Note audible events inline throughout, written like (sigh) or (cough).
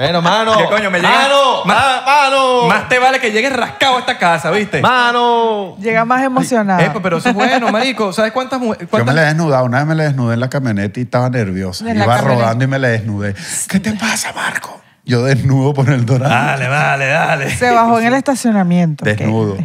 Bueno, ah, mano. ¿Qué coño? Me llega. Mano, ah, mano. Más te vale que llegues rascado a esta casa, ¿viste? Mano. Llega más emocionado. pero eso es bueno, marico. ¿Sabes cuántas mujeres? Yo me la he Una vez me la desnudé en la camioneta y estaba nervioso. Iba rodando y me la desnudé. ¿Qué te pasa, Marco? Yo desnudo por el dorado. Dale, dale, dale. Se bajó en el estacionamiento. Desnudo.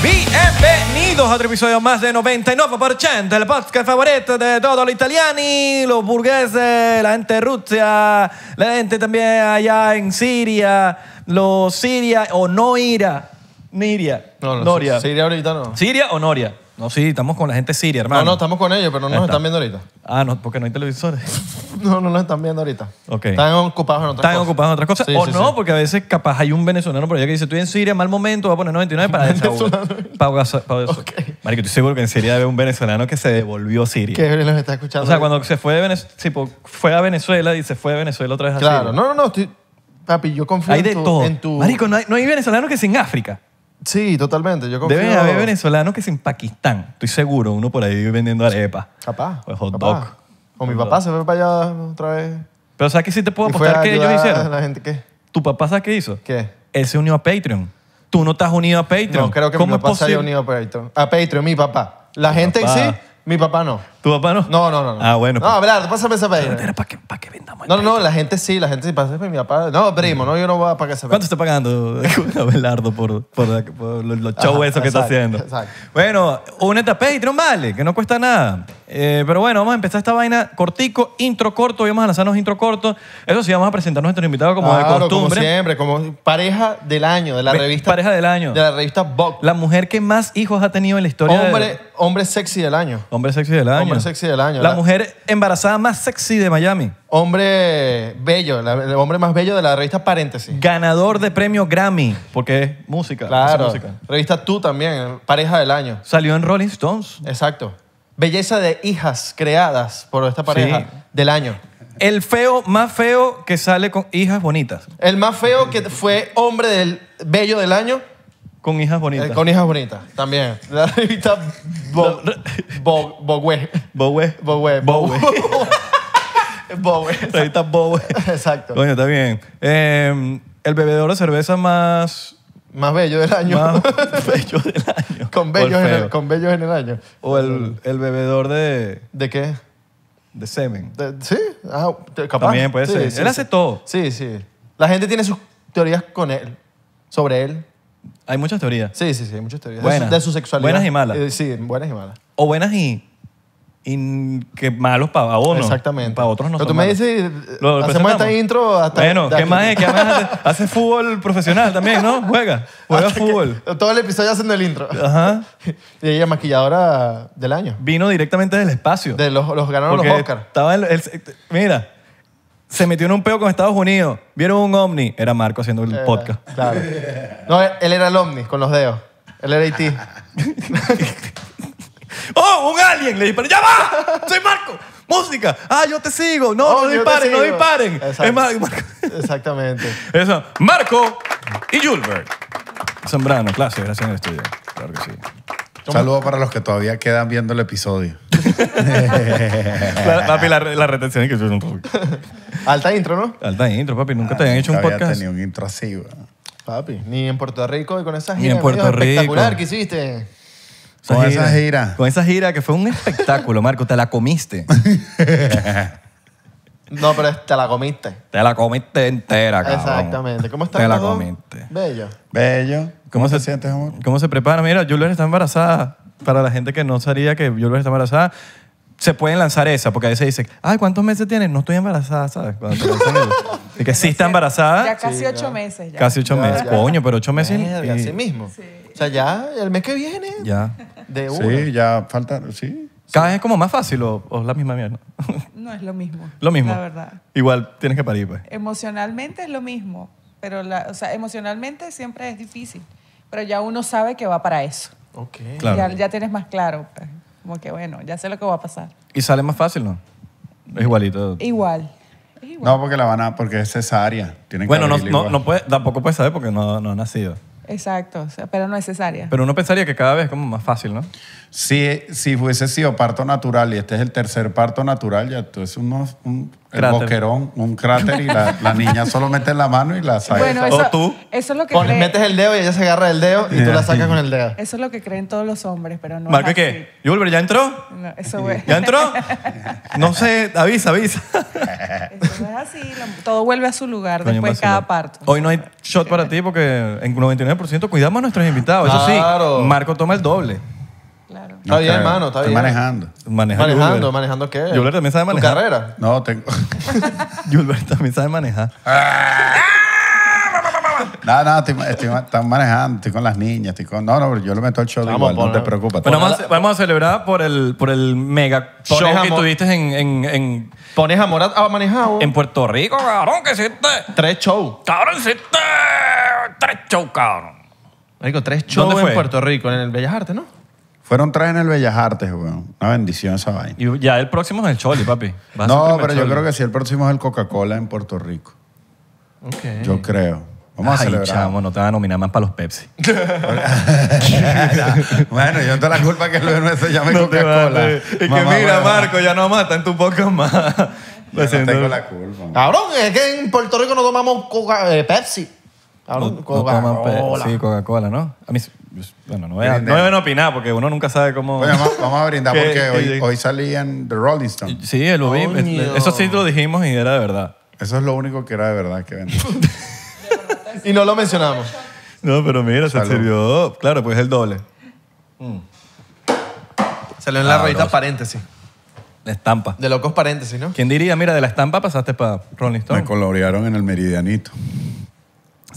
Bienvenido a otro episodio más de 99%, el podcast favorito de todos los italianos, los burgueses, la gente de Rusia, la gente también allá en Siria, los Siria o no ira, Niria, no, Noria. Siria ahorita no. Siria o Noria. No, sí, estamos con la gente siria, hermano. No, no, estamos con ellos, pero no nos están viendo ahorita. Ah, no, porque no hay televisores. (laughs) No, no nos están viendo ahorita. Okay. Están ocupados en otras cosas. Están ocupados en otras cosas. o no, porque a veces capaz hay un venezolano pero ya que dice, estoy en Siria, mal momento, voy a poner 99 para desahogar. Para para eso. Marico, estoy seguro que en Siria había un venezolano que se devolvió a Siria. Que los está escuchando. O sea, cuando se fue de fue a Venezuela y se fue de Venezuela otra vez a Siria. Claro, no, no, no. Papi, yo confío en tu, todo. Marico, no hay, no venezolanos que sea en África. Sí, totalmente. Yo Deben haber venezolanos que es en Pakistán, estoy seguro, uno por ahí vendiendo arepa. Capaz. O pues, hot dog. O mi papá se fue para allá otra vez. Pero ¿sabes que sí te puedo apostar que ellos hicieron? La gente, ¿qué? ¿Tu papá sabe qué hizo? ¿Qué? Él se unió a Patreon. Tú no estás unido a Patreon. No, creo que mi papá se haya unido a Patreon. A Patreon, mi papá. La gente sí, mi papá no. ¿Tu papá no? No, no, no. Ah, bueno. No, pues. pásame esa vaina. para que, para que vendamos. No, no, no, la gente sí, la gente sí pasa. Pues, mi papá, no, primo, no, yo no voy a pagar se vea. ¿Cuánto está pagando (laughs) Abelardo por, por, los chauesos shows que está haciendo? exacto. Bueno, un y Patreon, vale, que no cuesta nada. Eh, pero bueno, vamos a empezar esta vaina cortico, intro corto, hoy vamos a lanzarnos intro corto. Eso sí, vamos a presentar a nuestro invitado como de costumbre Como costumbre. siempre, como pareja del año, de la revista. pareja del año. De la revista Vogue. la mujer que más hijos ha tenido en la historia. de- Hombre, hombre sexy del año. hombre sexy del año sexy del año. La, mujer embarazada más sexy de Miami. Hombre bello, el hombre más bello de la revista Paréntesis. Ganador de premio Grammy, porque es música. Revista Tú también, pareja del año. Salió en Rolling Stones. Exacto. Belleza de hijas creadas por esta pareja del año. El feo más feo que sale con hijas bonitas. El más feo que fue hombre del bello del año con hijas bonitas. Eh, con hijas bonitas, también. La revista Bo- Bo- Bogue. Bowe. Bowe. Bowe. La Revista Bowe. Exacto. Coño, está bien. Em, el bebedor de cerveza más... Más bello del año. Más (laughs) bello del año. con, bellos en el, con en el año. O el, el bebedor de, ¿De qué? de semen. ¿Sí? Ah, capaz. También puede ser. Él hace todo. Sí, sí. La gente tiene sus teorías con él, sobre él. Hay muchas teorías. Sí, sí, sí, hay muchas teorías. Buenas. De, su, sexualidad. Buenas y malas. Eh, sí, buenas y malas. O buenas y, y que malos para uno. Exactamente. Para otros no Pero tú me dices, Lo hacemos esta intro hasta... Bueno, ¿qué más es? ¿Qué más (laughs) hace? fútbol profesional también, ¿no? Juega. (laughs) Juega fútbol. todo el episodio haciendo el intro. Ajá. (laughs) y ella maquilladora del año. Vino directamente del espacio. De los, los ganaron los Oscars. Estaba en el- mira, se metió en un peo con Estados Unidos. Vieron un ovni. Era Marco haciendo el eh, podcast. Claro. No, él era el ovni con los dedos. Él era IT. E (laughs) ¡Oh, un alien! Le disparé. ¡Ya va! ¡Soy Marco! ¡Música! ¡Ah, yo te sigo! ¡No, no oh, disparen, no disparen! Exactamente. Eso. Marco y Julbert. Zambrano, clase, gracias en el estudio. Claro que sí. Saludos para los que todavía quedan viendo el episodio. (laughs) papi, la, retención es que yo un poco. Alta intro, ¿no? Alta intro, papi. Nunca ah, te habían hecho un Había podcast. tenido un intro así, Papi, ni en Puerto Rico y con esa Ni gira en Puerto Rico. espectacular que hiciste. Con esa gira. Con esa gira que fue un espectáculo, Marco. Te la comiste. (laughs) No, pero te la comiste. te la comiste entera, cabrón. Exactamente. ¿Cómo estás? Te la comiste. Bello. Bello. ¿Cómo, se, siente, amor? ¿Cómo se prepara? Mira, Julber está embarazada. Para la gente que no sabía que Julber está embarazada, se pueden lanzar esa, porque a veces dicen, ay, ¿cuántos meses tienes? No estoy embarazada, ¿sabes? Y que sí está embarazada. Ya casi ocho meses. Ya. Casi ocho meses. Coño, pero ocho meses. Ya y- así mismo. O sea, ya el mes que viene, Ya. de uno. Sí, ya falta, sí. Cada vez es como más fácil o, o es la misma mierda. No es lo mismo. Lo mismo. La verdad. Igual tienes que parir, pues. Emocionalmente es lo mismo. Pero la, o sea, emocionalmente siempre es difícil. Pero ya uno sabe que va para eso. Ok. Ya, tienes más claro. Pues, como que bueno, ya sé lo que va a pasar. Y sale más fácil, ¿no? Es igualito. Igual. No, porque la van a, porque es cesárea. Tienen que Bueno, no, no, puede, tampoco puede saber porque no, ha nacido. Exacto. pero no es cesárea. Pero uno pensaría que cada vez es como más fácil, ¿no? Si, si hubiese sido parto natural y este es el tercer parto natural, ya tú es un un el un cráter y la, niña solo mete la mano y la saca. Bueno, o tú eso es lo que metes el dedo y ella se agarra el dedo y tú la sacas con el dedo. Eso es lo que creen todos los hombres, pero no. Marco, qué? ¿Julber ya entró? No, eso es ¿Ya entró? no sé, avisa, avisa. Eso no es así, todo vuelve a su lugar después de cada parto. Hoy no hay shot para ti porque en 99% cuidamos a nuestros invitados. Eso sí, Marco toma el doble. Está bien, mano, está Estoy bien. manejando. Manejando. Manejando, manejando qué? Yulber también sabe ¿Tu carrera? No, tengo. (laughs) Yulber también sabe manejar. Ah. No, no, estoy, estoy- están manejando, estoy con las niñas, estoy con. No, no, yo lo meto al show igual, no te preocupes. vamos, a- celebrar por el, por el mega show que tuviste en, en, en, Pones a Morat a manejado. en Puerto Rico, cabrón, que hiciste. Tres shows. Cabrón, hiciste tres shows, cabrón. Marico, tres shows ¿Dónde en Puerto Rico, en el Bellas Artes, ¿no? Fueron tres en el Bellas Artes, güey. Una bendición esa vaina. Y ya el próximo es el Choli, papi. No, pero yo creo que sí, el próximo es el Coca-Cola en Puerto Rico. Ok. Yo creo. Vamos a celebrar. chamo, no te van a nominar más para los Pepsi. (laughs) bueno, yo no tengo la culpa que luego no se llame Coca-Cola. Y que mira, Marco, ya no mata en tu podcast más. Yo no (laughs) tengo la culpa. Cabrón, es que en Puerto Rico no tomamos Coca- eh, Pepsi. Cabrón, No- Coca-Cola. Sí, Coca-Cola, ¿no? A mí, pues, bueno, no deben opinar porque uno nunca sabe cómo. Oye, vamos, a brindar (laughs) porque hoy, salían The Rolling Stones. Sí, lo vi. eso sí lo dijimos y era de verdad. Eso es lo único que era de verdad que vendí. (laughs) y no lo mencionamos. No, pero mira, se se sirvió. Claro, pues el doble. Mm. Salió en la revista paréntesis. La estampa. De locos paréntesis, ¿no? ¿Quién diría, mira, de la estampa pasaste para Rolling Stone? Me colorearon en el meridianito.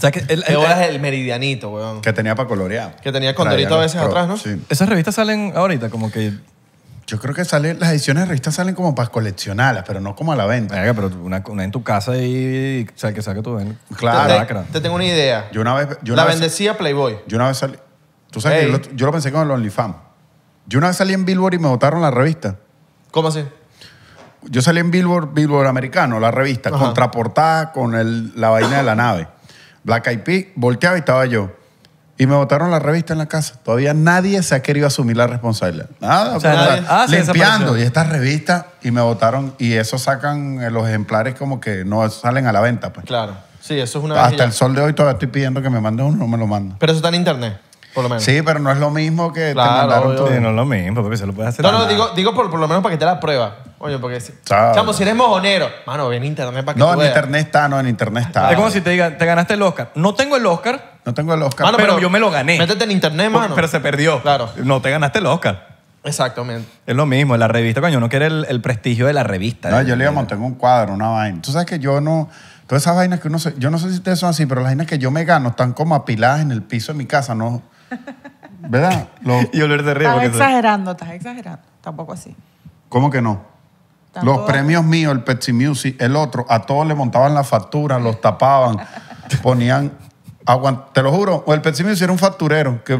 O sea, que el, el, meridianito, weón. Que tenía para colorear. Que tenía condorito a veces atrás, ¿no? Sí. Esas revistas salen ahorita como que... Yo creo que salen las ediciones de revistas salen como para coleccionarlas, pero no como a la venta. pero una, en tu casa y, o sea, que saque tu venta. Claro. Te, tengo una idea. Yo una vez... la bendecía Playboy. Yo una vez salí... Tú sabes yo, lo pensé con el OnlyFans. Yo una vez salí en Billboard y me botaron la revista. ¿Cómo así? Yo salí en Billboard, Billboard americano, la revista, contraportada con la vaina de la nave. Black IP, Peas, volteaba y estaba yo. Y me botaron la revista en la casa. Todavía nadie se ha querido asumir la responsabilidad. Nada, o sea, ah, limpiando. Y esta revista y me votaron, y eso sacan eh, los ejemplares como que no salen a la venta. Pues. Claro. Sí, eso es una. Hasta el sol de hoy todavía estoy pidiendo que me manden uno, no me lo mandan. Pero eso está en internet. Por lo menos. Sí, pero no es lo mismo que te mandaron no es lo mismo, porque se lo puedes hacer. No, no, digo, por, lo menos para que te la prueba. Oye, porque si, chamo, si eres mojonero, mano, ven internet para que No, en internet está, no, en internet está. Es como si te digan, te ganaste el Oscar. No tengo el Oscar, No tengo el Oscar. Mano, pero, yo me lo gané. Métete en internet, mano. pero se perdió. Claro. No te ganaste el Oscar. Exactamente. Es lo mismo, la revista, coño, no quiere el, prestigio de la revista. No, eh. yo le digo tengo un cuadro, una vaina. Tú sabes que yo no. Todas esas vainas que uno Yo no sé si ustedes son así, pero las vainas que yo me gano están como apiladas en el piso de mi casa, ¿no? ¿Verdad? (laughs) Y olor de río Estás exagerando, estás exagerando. Tampoco así. ¿Cómo que no? Los premios míos, el Pepsi Music, el otro, a todos le montaban las factura, los tapaban, (laughs) ponían te lo juro, el Pepsi Music era un facturero, que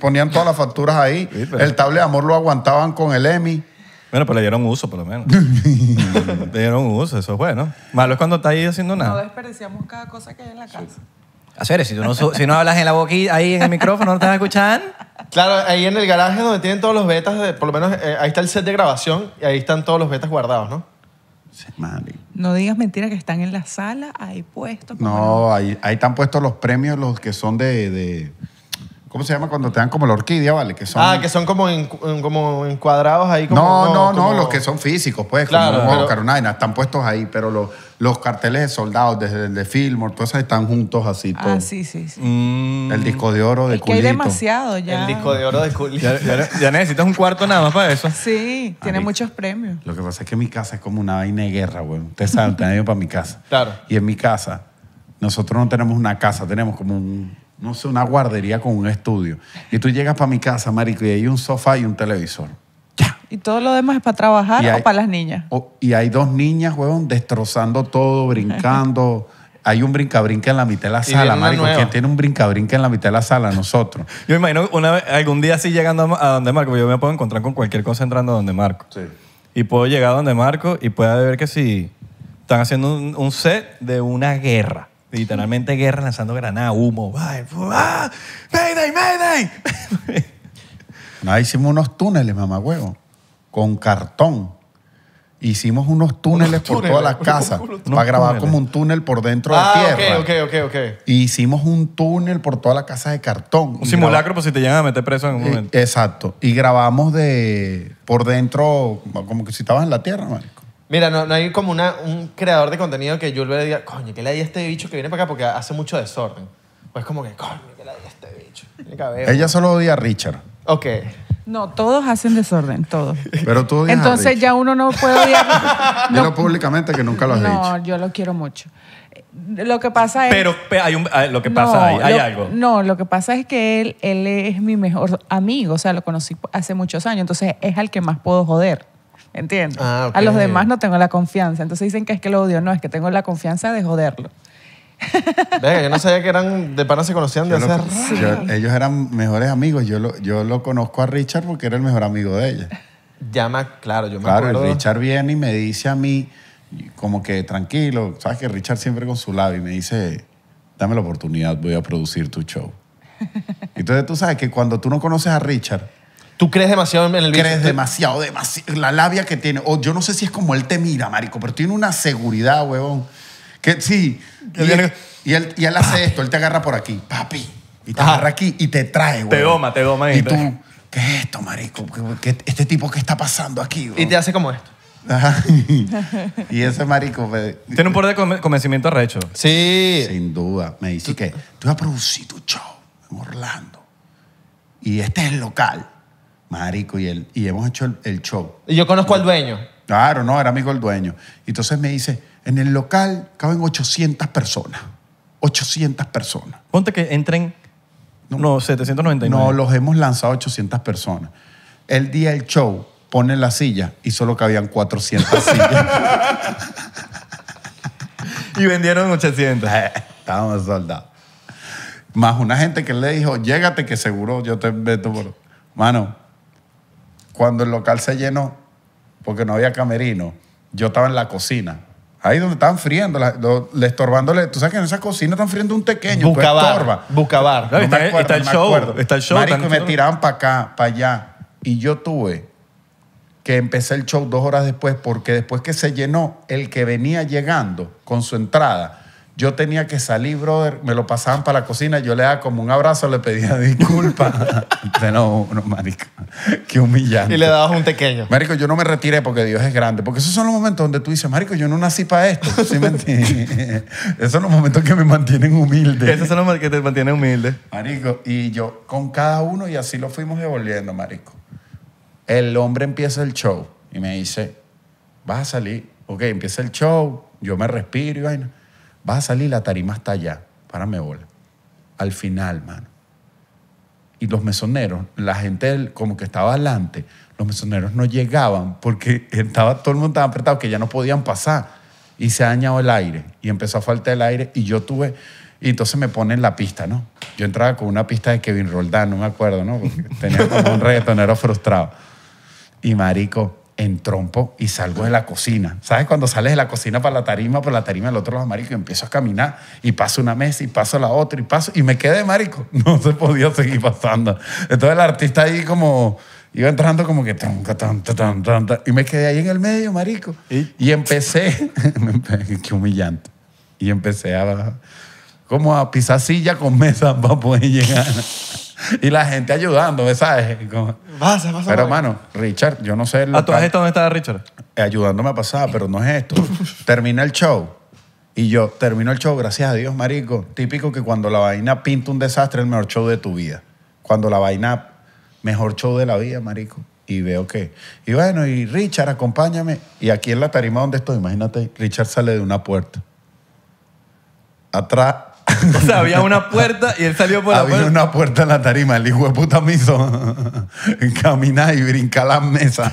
ponían todas las facturas ahí. El table de amor lo aguantaban con el EMI. Bueno, pero le dieron uso, por lo menos. (laughs) le dieron uso, eso es bueno. Malo es cuando está ahí haciendo nada. No desperdiciamos cada cosa que hay en la casa. Hacer, si tú no, si no hablas en la boquilla, ahí en el micrófono, no te vas a escuchar. Claro, ahí en el garaje donde tienen todos los betas, por lo menos eh, ahí está el set de grabación y ahí están todos los betas guardados, ¿no? No digas mentira que están en la sala, ahí puestos. No, ahí, están puestos los premios, los que son de, ¿Cómo se llama cuando te dan como la orquídea, vale? Ah, que son como, como encuadrados ahí. no, no, no, los que son físicos, pues, como los pero- están puestos ahí, pero los, los carteles de soldados, desde el de Fillmore, todas esas están juntos así. Ah, sí, sí. sí. Mm. El disco de oro de es que hay demasiado ya. El disco de oro de Culito. ya, necesitas un cuarto nada más para eso. Sí, tiene muchos premios. Lo que pasa es que mi casa es como una vaina de guerra, güey. Ustedes saben, ido para mi casa. Claro. Y en mi casa, nosotros no tenemos una casa, tenemos como un no sé, una guardería con un estudio. Y tú llegas para mi casa, marico, y hay un sofá y un televisor. Y todo lo demás es para trabajar o para las niñas. y hay dos niñas, huevón, destrozando todo, (laughs) brincando. hay un brinca-brinca en la mitad de la sala, marico. ¿Quién tiene un brinca-brinca en la mitad de la sala? Nosotros. yo me imagino una algún día así llegando a donde Marco, yo me puedo encontrar con cualquier cosa entrando a donde Marco. Sí. Y puedo llegar a donde Marco y pueda ver que si están haciendo un, set de una guerra. Literalmente guerra lanzando granada, humo. ¡Mayday, mayday! Ahí hicimos unos túneles, mamá huevo con cartón. Hicimos unos túneles por todas las casas para grabar como un túnel por dentro de de ah, tierra. Okay, ok, ok, ok. Hicimos un túnel por toda la casa de cartón. Un simulacro por si te llegan a meter preso en un eh, momento. Exacto. Y grabamos de por dentro como que si estabas en la tierra, marico. Mira, no, hay como una, un creador de contenido que yo le diga, coño, ¿qué le di a este bicho que viene para acá porque hace mucho desorden. Pues como que, coño, ¿qué le di a este bicho. Ella solo odia a Richard. Ok. No, todos hacen desorden, todos. Pero tú Entonces ya uno no puede odiar. (laughs) Dilo públicamente que nunca lo has dicho. No, yo lo quiero mucho. Lo que pasa es. Pero hay ah, lo que pasa ahí, hay algo. No, lo que pasa es que él, él es mi mejor amigo, o sea, lo conocí hace muchos años, entonces es al que más puedo joder. ¿Entiendes? Ah, a los demás no tengo la confianza. Entonces dicen que es que lo odio. No, es que tengo la confianza de joderlo. Venga, yo no sabía que eran de pana se conocían de hacer. ellos eran mejores amigos. Yo lo, yo lo conozco a Richard porque era el mejor amigo de ella. Llama, claro, yo me claro, Claro, Richard viene y me dice a mí, como que tranquilo, sabes que Richard siempre con su labio y me dice, dame la oportunidad, voy a producir tu show. (laughs) Entonces tú sabes que cuando tú no conoces a Richard, Tú crees demasiado en el bicho. Crees demasiado, demasiado. La labia que tiene. O yo no sé si es como él te mira, marico, pero tiene una seguridad, huevón. Que sí. Y él, y él, hace esto, él te agarra por aquí, papi. Y te agarra aquí y te trae, güey. Te goma, te goma. Y, tú, ¿qué es esto, marico? ¿Qué, este tipo, ¿qué está pasando aquí, Y te hace como esto. (laughs) y ese marico. Tiene un poder de convencimiento arrecho. Sí. Sin duda. Me dice que tú vas a producir tu show en Orlando. Y este es el local. Marico, y, él, y hemos hecho el, show. Y yo conozco al dueño. Claro, no, era amigo el dueño. entonces me dice, en el local caben 800 personas. 800 personas. Ponte que entren no, 799. No, los hemos lanzado 800 personas. El día del show ponen la silla y solo cabían 400 (laughs) sillas. y vendieron 800. Eh, estábamos soldados. Más una gente que le dijo, llégate que seguro yo te meto por... Mano, cuando el local se llenó, porque no había camerino, yo estaba en la cocina Ahí donde estaban friendo, le estorbándole. Tú sabes que en esa cocina están friendo un pequeño. Buscabar. Buscabar. está, el show, está el show. me tiraban para acá, para allá. Y yo tuve que empecé el show dos horas después, porque después que se llenó, el que venía llegando con su entrada yo tenía que salir, brother, me lo pasaban para la cocina, yo le daba como un abrazo, le pedía (laughs) disculpas. no, no, marico, qué humillante. Y le dabas un tequeño. Marico, yo no me retiré porque Dios es grande, porque esos son los momentos donde tú dices, marico, yo no nací para esto, ¿sí me (laughs) esos son los momentos que me mantienen humilde. Esos son los momentos que te mantienen humilde. Marico, y yo con cada uno y así lo fuimos devolviendo, marico. El hombre empieza el show y me dice, vas a salir, ok, empieza el show, yo me respiro y vaina. Va a salir, la tarima hasta allá. me bola. Al final, mano. Y los mesoneros, la gente como que estaba adelante, los mesoneros no llegaban porque (laughs) estaba, todo el mundo estaba apretado que ya no podían pasar. Y se ha dañado el aire. Y empezó a faltar el aire. Y yo tuve. Y entonces me ponen la pista, ¿no? Yo entraba con una pista de Kevin Roldán, no me acuerdo, ¿no? tenía como un (laughs) reggaetonero frustrado. Y marico, en trompo y salgo de la cocina. ¿Sabes? Cuando sales de la cocina para la tarima, por pues la tarima del otro lado, marico, y empiezo a caminar y paso una mesa y paso la otra y paso y me quedé, marico. (laughs) No se podía seguir pasando. Entonces el artista ahí como iba entrando como que y me quedé ahí en el medio, marico. Y, y empecé, (laughs) qué humillante. Y empecé a como a pisar silla con mesa (laughs) para poder llegar. (laughs) y la gente ayudando, ¿sabes? Como... Pasa, pasa. Pero, hermano, Richard, yo no sé. ¿A todas esto dónde estaba Richard? Ayudándome a pasar, pero no es esto. (laughs) Termina el show. Y yo termino el show, gracias a Dios, marico. Típico que cuando la vaina pinta un desastre, el mejor show de tu vida. Cuando la vaina, mejor show de la vida, marico. Y veo que. Y bueno, y Richard, acompáñame. Y aquí en la tarima donde estoy, imagínate, Richard sale de una puerta. Atrás, o sea, había una puerta y él salió por la puerta. Había una puerta en la tarima. El hijo de puta me hizo (laughs) caminar y brincar la mesa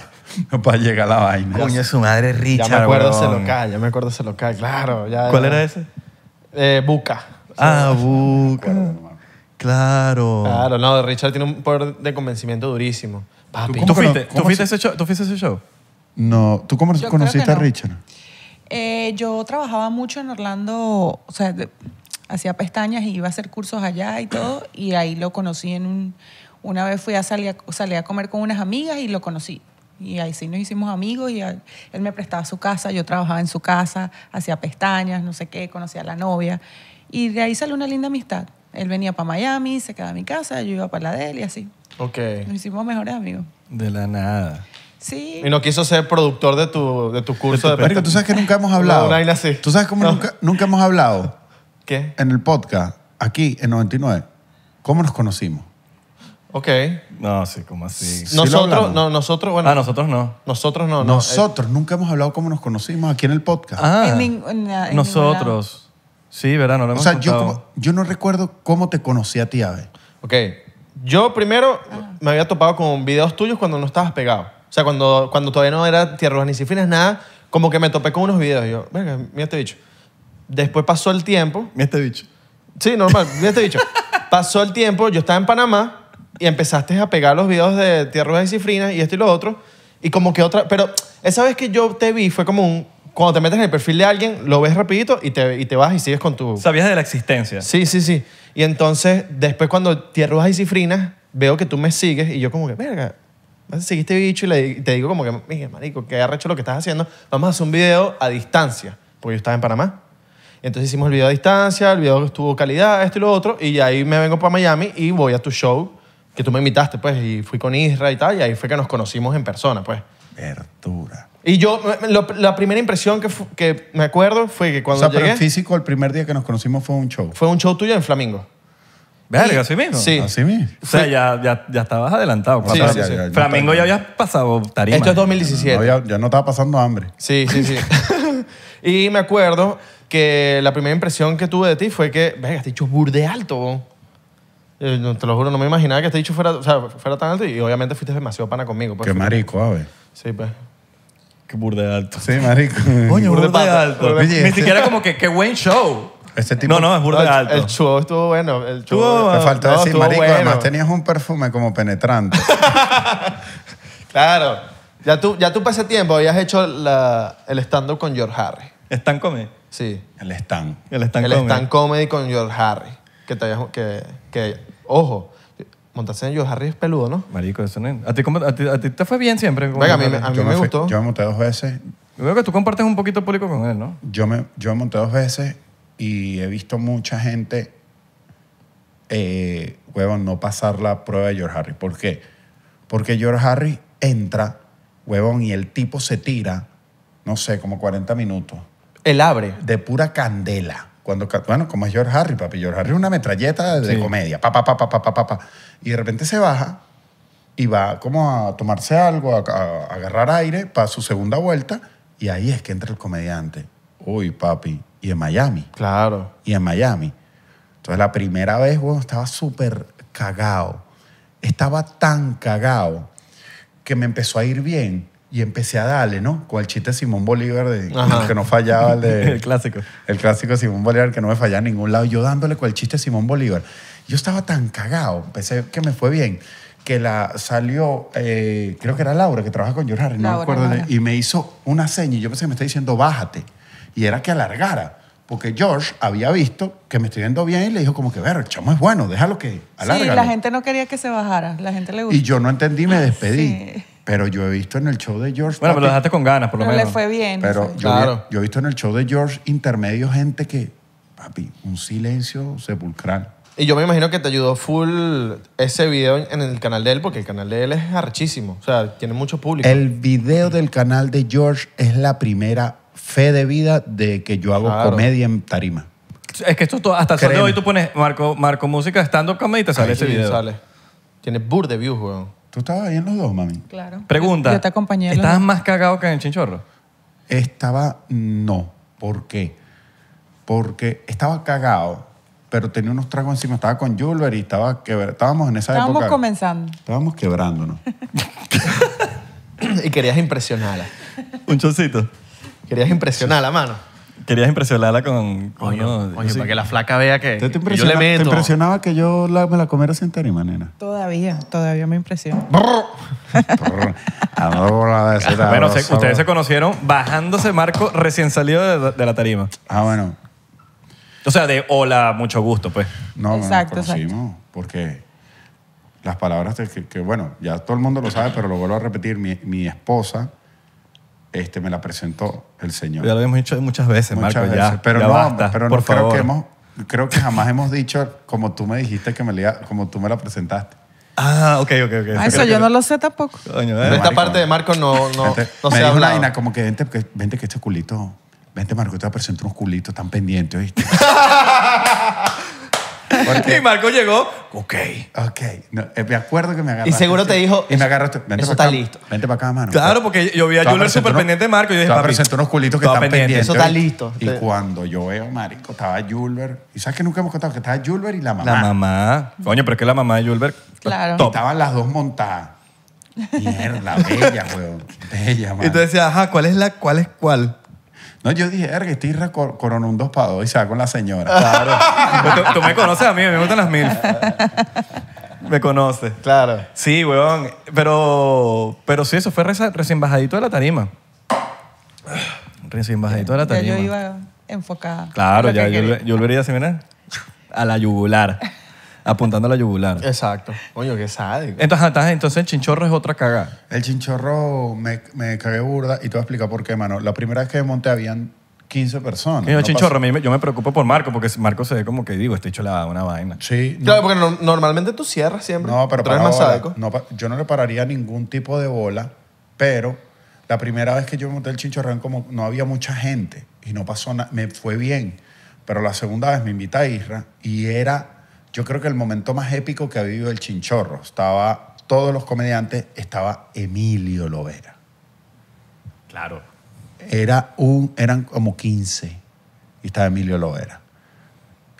para llegar a la vaina. Coño, su madre Richard. Ya me acuerdo ese local, ya me acuerdo ese local, claro. Ya, ¿Cuál era ese? Eh, Buca. Ah, Buca. Claro. Claro, no, Richard tiene un poder de convencimiento durísimo. ¿Tú, fuiste, ¿tú fuiste ese show? No, ¿tú cómo conociste a Richard? Eh, yo trabajaba mucho en Orlando, o sea, hacía pestañas y iba a hacer cursos allá y todo, y ahí lo conocí en un... Una vez fui a salir a, salí a comer con unas amigas y lo conocí. Y ahí sí nos hicimos amigos y él me prestaba su casa, yo trabajaba en su casa, hacía pestañas, no sé qué, conocía a la novia. Y de ahí salió una linda amistad. Él venía para Miami, se quedaba en mi casa, yo iba para la de él y así. Ok. Nos hicimos mejores amigos. De la nada. Sí. Y no quiso ser productor de tu, de tu curso de, tú sabes que nunca hemos hablado. No, Tú sabes cómo nunca, nunca hemos hablado. ¿Qué? En el podcast, aquí en 99, ¿cómo nos conocimos? Ok. No, sí, como así? Nosotros, nosotros, bueno. Ah, nosotros no. Nosotros no, Nosotros eh. nunca hemos hablado cómo nos conocimos aquí en el podcast. Ah, En nosotros. Sí, verano. no lo o hemos sea, yo, yo no recuerdo cómo te conocí a ti, Ave. Ok. Yo primero me había topado con videos tuyos cuando no estabas pegado. O sea, cuando, cuando todavía no era Tierra ni ni fines nada. Como que me topé con unos videos. Y yo, venga, mira este dicho. Después pasó el tiempo. ¿me este bicho. Sí, normal, ¿me este bicho. (laughs) Pasó el tiempo, yo estaba en Panamá y empezaste a pegar los videos de Tierra y Cifrinas y esto y lo otro. Y como que otra. Pero esa vez que yo te vi fue como un. Cuando te metes en el perfil de alguien, lo ves rapidito y te, vas y sigues con tu. Sabías de la existencia. Sí, sí, sí. Y entonces, después cuando Tierra y Cifrina veo que tú me sigues y yo como que, verga, seguiste bicho y, te digo como que, mire, marico, qué arrecho lo que estás haciendo. Vamos a hacer un video a distancia, porque yo estaba en Panamá. Entonces hicimos el video a distancia, el video estuvo calidad, esto y lo otro, y ahí me vengo para Miami y voy a tu show, que tú me invitaste, pues, y fui con Isra y tal, y ahí fue que nos conocimos en persona, pues. Verdura. Y yo, la primera impresión que, me acuerdo fue que O cuando sea, pero físico, el primer día que nos conocimos fue un show. fue un show tuyo en Flamingo. Verga, así mismo. Sí. Así mismo. O sea, ya, ya, ya estabas adelantado. Sí, ya habías pasado tarima. Esto es 2017. ya no estaba pasando hambre. Sí, sí, sí. (laughs) y me acuerdo que la primera impresión que tuve de ti fue que, venga, este dicho burde alto, eh, te lo juro, no me imaginaba que este dicho fuera, o sea, fuera tan alto y obviamente fuiste demasiado pana conmigo. pues. Qué marico, ave. Sí, pues. Qué burde alto. Sí, marico. (laughs) Coño, burde, alto. Ni este siquiera como que qué buen show. Este tipo... No, no, es burde alto. El show estuvo bueno. El show, Te faltó decir, marico, además tenías un perfume como penetrante. (laughs) Claro. Ya tú, ya tú para tiempo habías hecho el stand-up con George Harris. Están conmigo? Sí. El stand. El stand, comedy. con George Harry. Que te que, ojo, montarse en George Harry es peludo, ¿no? Marico, eso no es. ¿A ti, te fue bien siempre? Venga, a mí, me, gustó. Yo me monté dos veces. Yo veo que tú compartes un poquito público con él, ¿no? Yo me, yo monté dos veces y he visto mucha gente, eh, huevón, no pasar la prueba de George Harry. ¿Por qué? Porque George Harry entra, huevón, y el tipo se tira, no sé, como 40 minutos. Él abre. De pura candela. Cuando, bueno, como es George Harry, papi. George Harry es una metralleta de, comedia. Y de repente se baja y va como a tomarse algo, a, a agarrar aire para su segunda vuelta. Y ahí es que entra el comediante. Uy, papi. Y en Miami. Claro. Y en Miami. Entonces la primera vez, bueno, estaba súper cagado. Estaba tan cagado que me empezó a ir bien y empecé a darle, ¿no? Con el chiste de Simón Bolívar, de, el que no fallaba, el, (laughs) el clásico. El clásico Simón Bolívar, que no me fallaba en ningún lado. Yo dándole con el chiste de Simón Bolívar. Yo estaba tan cagado, pensé que me fue bien, que la salió, eh, creo que era Laura, que trabaja con George Harris, no me acuerdo, y me hizo una seña y yo pensé que me está diciendo bájate. Y era que alargara. Porque George había visto que me estoy viendo bien y le dijo como que, ver, el chamo es bueno, déjalo que alargue. Sí, la gente no quería que se bajara, la gente le Y yo no entendí, me despedí. Pero yo he visto en el show de George. Bueno, pero lo dejaste con ganas, por lo menos. No le fue bien. Pero yo, claro. he, yo he visto en el show de George intermedio gente que, papi, un silencio sepulcral. Y yo me imagino que te ayudó full ese video en el canal de él, porque el canal de él es archísimo. O sea, tiene mucho público. El video del canal de George es la primera fe de vida de que yo hago comedia en tarima. Es que esto hasta el de hoy tú pones Marco, Marco Música estando up y te sale ese video. Tiene bur de views, weón. Tú estabas ahí en los dos, mami. Claro. Pregunta. ¿Estabas más cagado que en el chinchorro? Estaba, no. ¿Por qué? Porque estaba cagado, pero tenía unos tragos encima. Estaba con Julber y estaba estábamos en esa Estábamos comenzando. Estábamos quebrándonos. (laughs) y querías impresionarla. Un chocito. Querías impresionarla, mano querías impresionarla con. oye, para que la flaca vea que. yo le meto. ¿Te impresionaba que yo me la comiera sin tarima, nena? Todavía, todavía me impresiona. (laughs) bueno, ustedes se conocieron bajándose Marco recién salido de, la tarima. Ah, bueno. O sea, de hola, mucho gusto, pues. No, exacto, no porque las palabras que, que, bueno, ya todo el mundo lo sabe, pero lo vuelvo a repetir, mi, mi esposa este, me la presentó el Señor. Ya lo hemos dicho muchas veces, muchas veces. pero no, pero no, creo, Que creo que jamás hemos dicho como tú me dijiste que me la, como tú me la presentaste. Ah, ok, ok, ok. Ah, eso yo no lo sé tampoco. Eh, esta parte de Marco no, no, no se dijo ina, como que vente, que vente que este culito, vente Marco, te voy a presentar unos culitos tan pendientes, ¿viste? (laughs) Y Marco llegó, ok. Ok. Eh, me acuerdo que me agarró Y seguro te dijo, Y me agarraste. eso está listo. Vente para acá, mano. Claro, porque yo vi a Julber súper pendiente de Marco. Y yo dije, papi, presentó unos culitos que están pendiente, pendientes. eso está listo. Y cuando yo veo, marico, estaba Julber. ¿Y sabes que nunca hemos contado? Que estaba Julber y la mamá. la mamá. Coño, pero es que la mamá de Julber. Claro. Y estaban las dos montadas. Mierda, bella, weón. (laughs) Bella, mano. Y tú decías, ajá, ¿cuál es la, cuál es cuál? No, yo dije, erga, estoy un dos para dos y se va con la señora. (laughs) Claro. Pues tú, me conoces a mí, me gustan las mil. (laughs) Me conoces. Claro. Sí, weón. Pero, pero sí, eso fue recién bajadito de la tarima. Recién bajadito de la Ya tarima. yo iba enfocada. Claro, ya yo, volvería a seminar. A la yugular apuntando a la yugular. Exacto. Coño, qué sádico. Entonces, entonces el chinchorro es otra cagada. El chinchorro me, me cagué burda y te voy a explicar por qué, mano. La primera vez que me monté habían 15 personas. chinchorro, yo me preocupo por Marco porque Marco se ve como que digo, está hecho la una vaina. Sí. porque normalmente tú cierras siempre. No, pero yo no le pararía ningún tipo de bola, pero la primera vez que yo monté el chinchorro como no había mucha gente y no pasó nada, me fue bien. Pero la segunda vez me invita a Isra y era yo creo que el momento más épico que ha vivido el Chinchorro, estaba todos los comediantes, estaba Emilio Lovera. Claro. Era un, eran como 15 y estaba Emilio Lovera.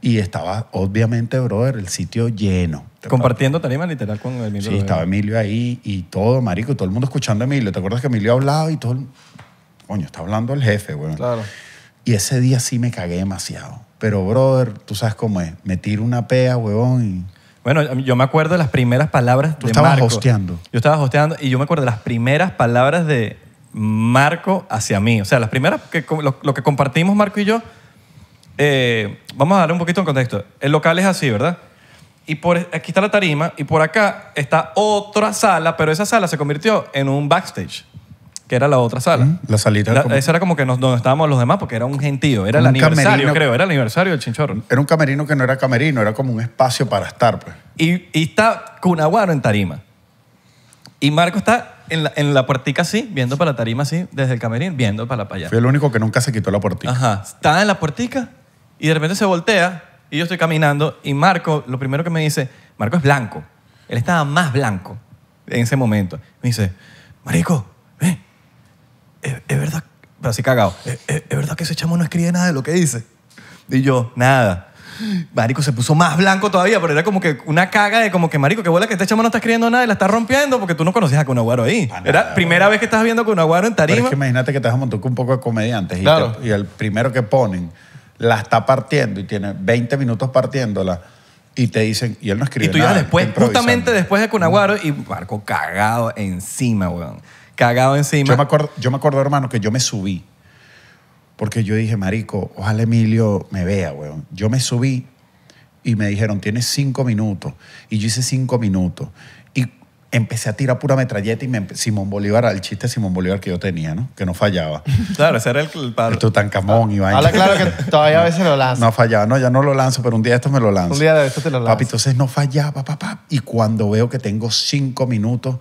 Y estaba, obviamente, brother, el sitio lleno. Compartiendo tarima literal con Emilio. Sí, estaba Emilio ahí y todo, marico, todo el mundo escuchando a Emilio. ¿Te acuerdas que Emilio hablaba y todo Coño, está hablando el jefe, bueno. Claro. Y ese día sí me cagué demasiado pero brother, tú sabes cómo es, me una pea, huevón. Bueno, yo me acuerdo de las primeras palabras tú estabas hosteando. Yo estaba hosteando y yo me acuerdo de las primeras palabras de Marco hacia mí. O sea, las primeras, que, lo, que compartimos Marco y yo, eh, vamos a dar un poquito en contexto. El local es así, ¿verdad? Y por aquí está la tarima y por acá está otra sala, pero esa sala se convirtió en un backstage que era la otra sala. la salita. Esa era como que donde estábamos los demás, porque era un gentío. Era el aniversario, creo. Era el aniversario del chinchorro. Era un camerino que no era camerino, era como un espacio para estar, pues. Y, y está Cunaguaro en tarima. Y Marco está en la, en puertica así, viendo para la tarima así, desde el camerín, viendo para la allá. Fui el único que nunca se quitó la puertica. Ajá. estaba en la puertica y de repente se voltea y yo estoy caminando y Marco, lo primero que me dice, Marco es blanco. Él estaba más blanco en ese momento. Me dice, Marico, ven es, eh, es eh, verdad, así cagado, es, eh, es, verdad que ese chamo no escribe nada de lo que dice. Y yo, nada. Marico se puso más blanco todavía, pero era como que una caga de como que, Marico, qué bola que este chamo no está escribiendo nada y la está rompiendo porque tú no conocías a Cunaguaro ahí. Ah, era la primera vez que estabas viendo a Cunaguaro en tarima. es que imagínate que te vas a un poco de comediantes y, el primero que ponen la está partiendo y tiene 20 minutos partiéndola y te dicen, y él no escribe nada. Y tú ya después, justamente después de Cunaguaro y Marco cagado encima, weón cagado encima. Yo me acuerdo, yo me acuerdo hermano, que yo me subí. Porque yo dije, marico, ojalá Emilio me vea, weón. Yo me subí y me dijeron, tienes cinco minutos. Y yo hice cinco minutos. Y empecé a tirar pura metralleta y Simón Bolívar, el chiste Simón Bolívar que yo tenía, ¿no? Que no fallaba. (laughs) Claro, ese era el... El Tutankamón y ah, vaina. Ah, claro que todavía a veces lo lanzo. No fallaba. No, ya no lo lanzo, pero un día de me lo lanzo. Un día de esto te lo lanzo. Papi, entonces no fallaba, papá. Y cuando veo que tengo cinco minutos,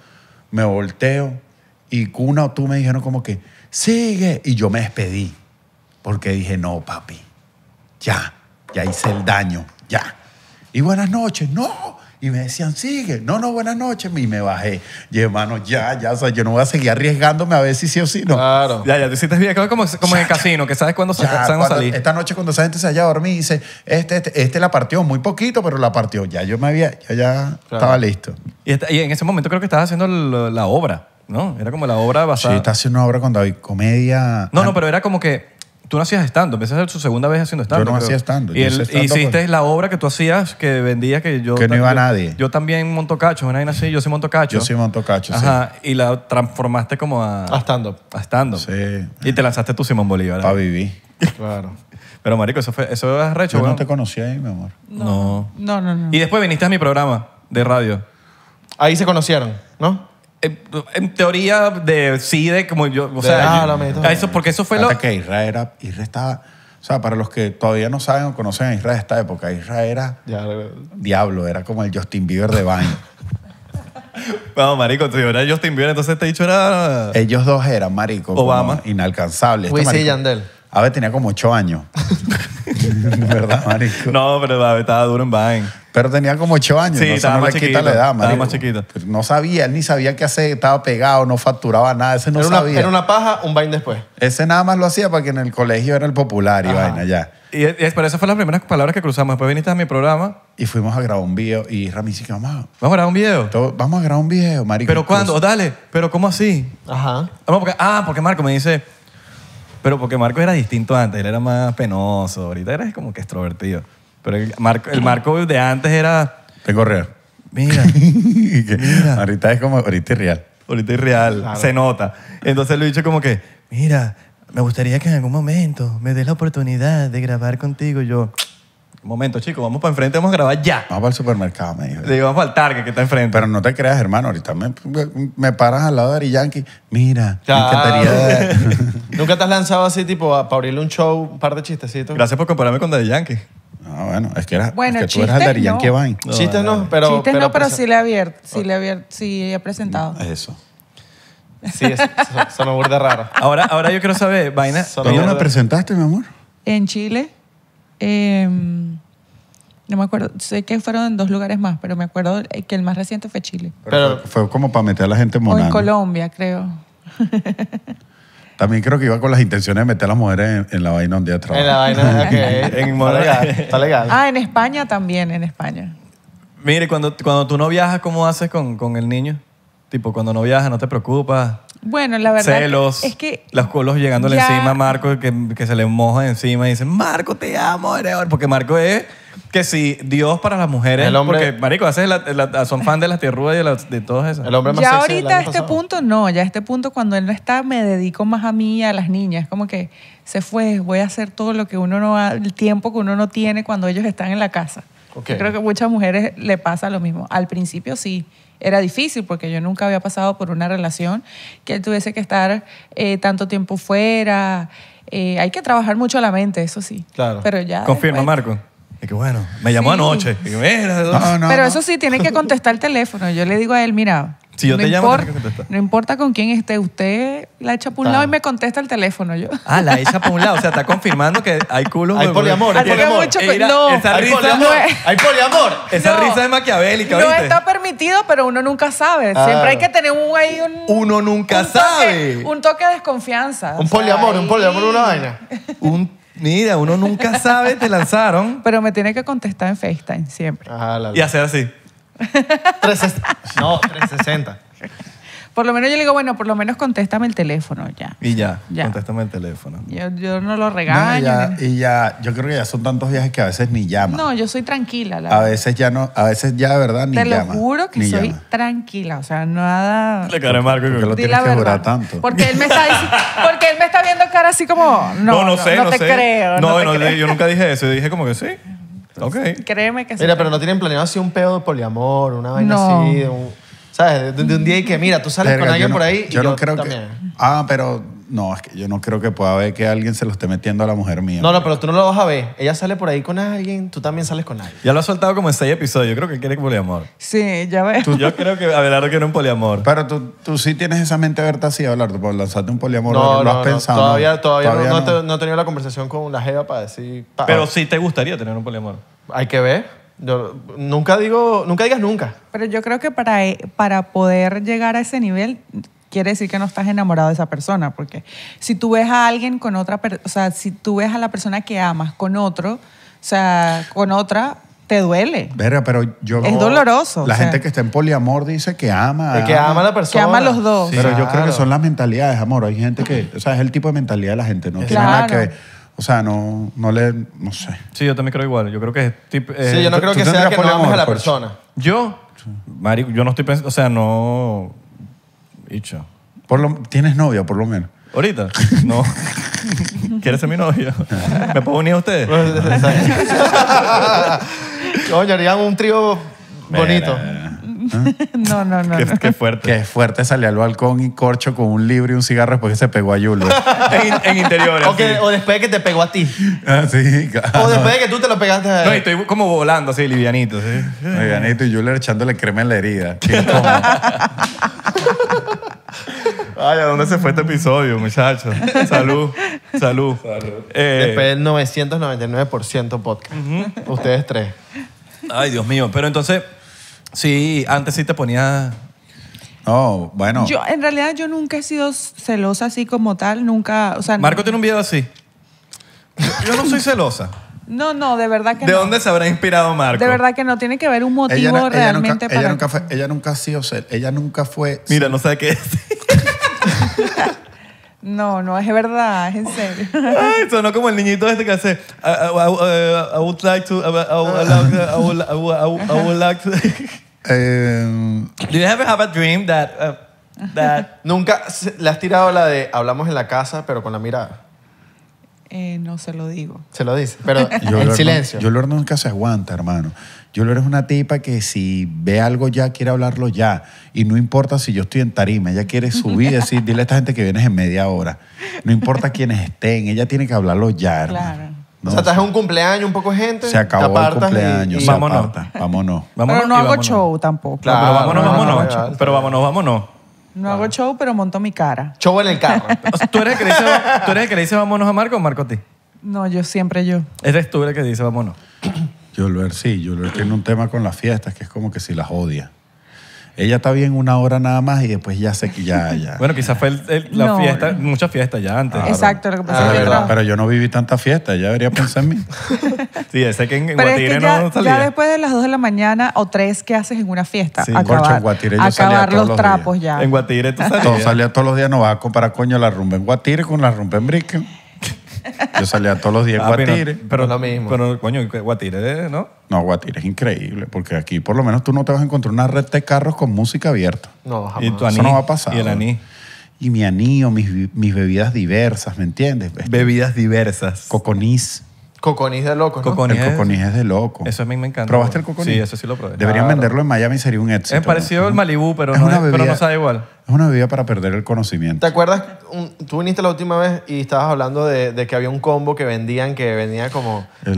me volteo y Cuna, tú me dijeron como que, sigue. Y yo me despedí, porque dije, no, papi, ya, ya hice el daño, ya. Y buenas noches, no. Y me decían, sigue, no, no, buenas noches. Y me bajé. Y hermano, ya, ya, yo no voy a seguir arriesgándome a ver si sí o sí, no. Claro. Ya, ya, te sientes bien, como, como en el casino, que sabes cuándo, a salir. Esta noche cuando esa gente se haya dormido, dice, este, este, este, la partió, muy poquito, pero la partió. Ya yo me había, ya, estaba listo. Y, y, en ese momento creo que estabas haciendo la obra. ¿no? Era como la obra basada. Sí, está haciendo una obra con David, comedia. No, no, pero era como que tú no hacías stand-up, esa es su segunda vez haciendo stand Yo no hacía stand-up. Y, hiciste la obra que tú hacías, que vendías, que yo... Que no iba a nadie. Yo, también monto cachos, una así, yo soy monto Cacho. Yo sí monto sí. Ajá, y la transformaste como a... A stand A stand Sí. Y te lanzaste tú, Simón Bolívar. ¿eh? Para vivir. claro. (laughs) Pero, marico, eso, fue, eso es recho, Yo no te conocí ahí, mi amor. no. No, no, no. Y después viniste a mi programa de radio. Ahí se conocieron, ¿no? en, teoría de sí, de como yo, o sea, ah, eso porque eso fue lo que Israel era, Israel estaba, o sea, para los que todavía no saben o conocen a Israel de esta época, Israel era diablo, era como el Justin Bieber de baño. (laughs) Vamos, marico, si era Justin Bieber, entonces te este he dicho era... Ellos dos eran marico, Obama. inalcanzables. Este y Yandel. A ver, tenía como ocho años. (laughs) (laughs) ¿Verdad, marico? No, pero estaba duro en Vine. Pero tenía como 8 años. Sí, ¿no? estaba, más chiquito, la edad, más chiquita No sabía, ni sabía qué hacer, estaba pegado, no facturaba nada, ese no era una, sabía. Era una paja, un Vine después. Ese nada más lo hacía porque en el colegio era el popular y vaina ya. Y, es, pero esas fueron las primeras palabras que cruzamos. Después viniste a mi programa. Y fuimos a grabar un video. Y Rami dice, vamos, vamos a grabar un video. vamos a grabar un video, marico. ¿Pero cuándo? Dale, pero ¿cómo así? Ajá. porque, ah, porque Marco me dice pero porque Marco era distinto antes, él era más penoso, ahorita eres como que extrovertido. Pero el Marco, el Marco de antes era... Te correr. (laughs) Mira, Ahorita es como, ahorita es real. Ahorita es real, se nota. Entonces lo he dicho como que, mira, me gustaría que en algún momento me des la oportunidad de grabar contigo. yo, Momento, chicos, vamos para enfrente, vamos a grabar ya. Vamos al supermercado, me dijo. Le digo, vamos el Target que está enfrente. Pero no te creas, hermano, ahorita me, me paras al lado de Ari Yankee. Mira, me encantaría. (laughs) ¿Nunca te has lanzado así, tipo, para abrirle un show, un par de chistecitos? Gracias por compararme con Daddy Yankee. Ah, ah, bueno, es que, era Bueno, que tú eras el chistes, Yankee no. Chistes no, pero... no, pero sí le he abierto, sí le he abierto, oh. sí he presentado. Eso. Sí, eso, me burda raro. Ahora, ahora yo quiero saber, vaina. ¿Dónde me presentaste, mi amor? En Chile, Em, no me acuerdo, sé que fueron en dos lugares más, pero me acuerdo que el más reciente fue Chile. Pero fue como para meter a la gente en O en Colombia, creo. También creo que iba con las intenciones de meter a las mujeres en, la vaina donde día de En la vaina, (laughs) en está legal. Ah, en España también, en España. Mire, cuando, cuando tú no viajas, ¿cómo haces con, con el niño? Tipo, cuando no viajas, ¿no te preocupas? Bueno, la verdad. Celos. Es que. Los colos llegándole encima a Marco, que, se le moja encima y dicen: Marco, te amo, eres Porque Marco es que si Dios para las mujeres. El hombre. Porque, Marico, haces son fan de las tierrugas y de, todas esas. El hombre más Ya ahorita a este punto no, ya a este punto cuando él no está, me dedico más a mí, a las niñas. Como que se fue, voy a hacer todo lo que uno no ha, el tiempo que uno no tiene cuando ellos están en la casa. creo que a muchas mujeres le pasa lo mismo. Al principio sí era difícil porque yo nunca había pasado por una relación que él tuviese que estar eh, tanto tiempo fuera. Eh, hay que trabajar mucho la mente, eso sí. Claro. Confirma, Marco. Y que bueno, me llamó anoche. Pero eso sí, tiene que contestar el teléfono. Yo le digo a él, mira, si yo no te llamo, importa, No importa con quién esté, usted la echa por un ah. lado y me contesta el teléfono yo. Ah, la echa por un lado. O sea, está confirmando que hay culo Hay poliamor, hay poliamor. esa Hay risa, poliamor. es- Hay esa No. risa es maquiavélica, No está permitido, pero uno nunca sabe. Siempre hay ah. que tener un, ahí un... Uno nunca toque- sabe. un toque de desconfianza. Un poliamor, un poliamor, una vaina. (laughs) Un- mira, uno nunca sabe, te lanzaron Pero me tiene que contestar en FaceTime siempre. Ajá, la- y hacer así. 360. (laughs) No, 360. Por lo menos yo le digo, bueno, por lo menos contéstame el teléfono ya. Y ya, contéstame el teléfono. Yo, yo no lo regaño. y, ya, yo creo que ya son tantos viajes que a veces ni llama. No, yo soy tranquila. a veces ya no, a veces ya, de verdad, ni llama. Te lo juro que soy tranquila, o sea, nada... Le cae Marco. Porque lo tienes que jurar tanto. Porque él, me está (laughs) porque él me está viendo cara así como, no, no, sé, no, te creo. No, no, yo nunca dije eso, yo dije como que sí. Ok. Créeme que sí. Mira, pero no tienen planeado así un pedo de poliamor, una vaina así, un- ¿sabes? De, un día y que, mira, tú sales con alguien por ahí y yo, creo que- también. Ah, pero no, es que yo no creo que pueda ver que alguien se lo esté metiendo a la mujer mía. No, no, pero tú no lo vas a ver. Ella sale por ahí con alguien, tú también sales con alguien. Ya lo has soltado como en seis episodios. Yo creo que quiere poliamor. Sí, ya ves. yo creo que Abelardo quiere un poliamor. Pero tú, tú sí tienes esa mente abierta así, Abelardo, por lanzarte un poliamor. ¿lo has pensado? Todavía, todavía, no, no no he tenido la conversación con la Jeva para decir. Pero sí te gustaría tener un poliamor. Hay que ver. nunca digo, nunca digas nunca. Pero yo creo que para eh, poder llegar a ese nivel quiere decir que no estás enamorado de esa persona, porque si tú ves a alguien con otra, o sea, si tú ves a la persona que amas con otro, o sea, con otra, te duele. Verga, pero yo. Es doloroso. La gente que está en poliamor dice que ama. que ama a la persona. Que ama a los dos. pero yo creo que son las mentalidades, amor. Hay gente que. O sea, es el tipo de mentalidad de la gente, ¿no? Tiene nada que O sea, no, no le. No sé. Sí, yo también creo igual. Yo creo que es. Tipo, eh, sí, yo no creo que sea que no ames a la pues. persona. Yo. Mario, yo no estoy pensando. O sea, no. Dicho, Por lo, ¿Tienes novia, por lo menos? ¿Ahorita? (laughs) No. ¿Quieres ser mi novia? ¿Me puedo unir a ustedes? (laughs) Oye, harían un trío bonito. ¿Ah? No, no, no. Qué, fuerte. Qué fuerte salir al balcón y corcho con un libro y un cigarro después que se pegó a Yulo. (laughs) en, interiores. O, después de que te pegó a ti. Ah, sí. O después de que tú te lo pegaste a él. No, estoy como volando así, livianito. ¿sí? Livianito y Yuler echándole crema en la herida. Ay, ¿a dónde se fue este episodio, muchachos? Salud, salud. salud. Eh, Después del 999% podcast. Ustedes tres. Ay, Dios mío. Pero entonces, sí, antes sí te ponía. Oh, bueno. Yo, en realidad, yo nunca he sido celosa así como tal, nunca, o sea... Marco tiene un video así. Yo no soy celosa. No, no, de verdad que ¿De dónde se habrá inspirado Marco? De verdad que no, tiene que haber un motivo realmente para... Ella nunca, fue, ella nunca ha sido ser, ella nunca fue... (laughs) Mira, no sabe qué es. (laughs) no, no, es verdad, es en serio. (laughs) Ay, sonó como el niñito este que hace I, uh, would like to... I would like to... Eh, Do you ever have a dream that... Uh, that... Nunca le has tirado la de hablamos en la casa, pero con la mirada. Eh, no se lo digo. Se lo dice, pero (laughs) en silencio. Yolor nunca se aguanta, hermano. Yolor es una tipa que si ve algo ya, quiere hablarlo ya. Y no importa si yo estoy en tarima, ella quiere subir y decir, dile a esta gente que vienes en media hora. No importa quiénes estén, ella tiene que hablarlo ya, hermano. Claro. o sea, estás en un cumpleaños, un poco gente. Se acabó el cumpleaños. vámonos. vámonos. Pero no hago show tampoco. pero vámonos. vámonos pero vámonos, vámonos. No hago show, pero monto mi cara. Show en el carro. (laughs) ¿Tú eres, el que le dice, tú eres el que dice vámonos a Marco o Marco a ti? No, yo siempre yo. Eres tú el que dice vámonos. ver, sí, que tiene un tema con las fiestas que es como que si las odia. Ella está bien una hora nada más y después ya se ya, ya. (laughs) bueno, quizás fue la fiesta, muchas fiestas ya antes. Ah. Exacto, lo que pasa ah, Pero yo no viví tanta fiesta, ya debería pensar en mí. (laughs) Sí, sé que en Pero Guatire no, ya, ya después de las 2 de la mañana o 3 ¿qué haces en una fiesta, Sí, acabar, corcho, en Guatire yo salía los trapos ya. En Guatire tú Todo salías. salía todos los días, no vas a coño la rumba en Guatire con la rumba en Brique. Yo salía todos los días en Guatire. Pero, pero, lo mismo. Pero, coño, Guatire, ¿no? No, Guatire es increíble, porque aquí por lo menos tú no te vas a encontrar una red de carros con música abierta. No, jamás. ¿Y tu Eso no va a pasar. Y el aní y mi anillo, mis, mis, bebidas diversas, ¿me entiendes? Bebidas diversas. Coconís. Coconis de loco, ¿no? el es de loco. Eso a mí me encanta. ¿Probaste el coconis? Sí, eso sí lo probé. Deberían venderlo en Miami, sería un éxito. Es parecido al Malibu, pero, no, sabe igual. Es una bebida para perder el conocimiento. ¿Te acuerdas? tú viniste la última vez y estabas hablando de, que había un combo que vendían, que vendía como... Que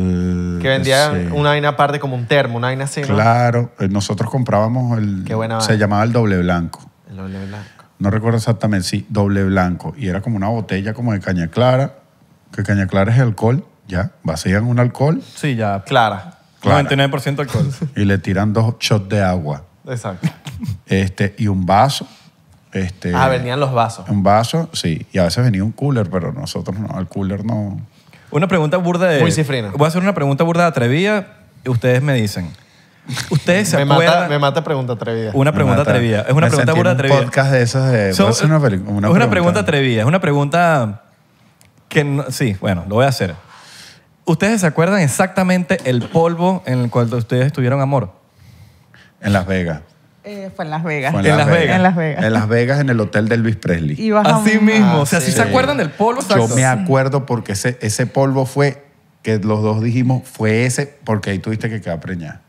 vendía una vaina aparte, como un termo, una vaina así, Claro, eh, nosotros comprábamos el... Qué buena se llamaba el doble blanco. El doble blanco. No recuerdo exactamente, sí, doble blanco. Y era como una botella como de caña clara, que caña clara es alcohol, ya, vacían un alcohol. Sí, ya, clara. 99% alcohol. y le tiran dos shots de agua. Exacto. Este, y un vaso. Este, ah, venían los vasos. Un vaso, sí. Y a veces venía un cooler, pero nosotros no, al cooler no. Una pregunta burda de. Muy cifrina. Voy a hacer una pregunta burda de atrevida y ustedes me dicen. Ustedes se me Mata, me mata pregunta atrevida. Una pregunta atrevida. Es una pregunta burda atrevida. Un podcast de esas de. una, es una pregunta atrevida. Es una pregunta que. sí, bueno, lo voy a hacer. ¿Ustedes se acuerdan exactamente el polvo en el cual ustedes estuvieron, amor? Eh, en Las Vegas. fue en Las Vegas. en, Las, Vegas. En Las Vegas. En el hotel de Luis Presley. Así mismo. o sea, si ah, sí. se acuerdan del polvo, Yo me acuerdo porque ese, polvo fue, que los dos dijimos, fue ese, porque ahí tuviste que quedar preñada.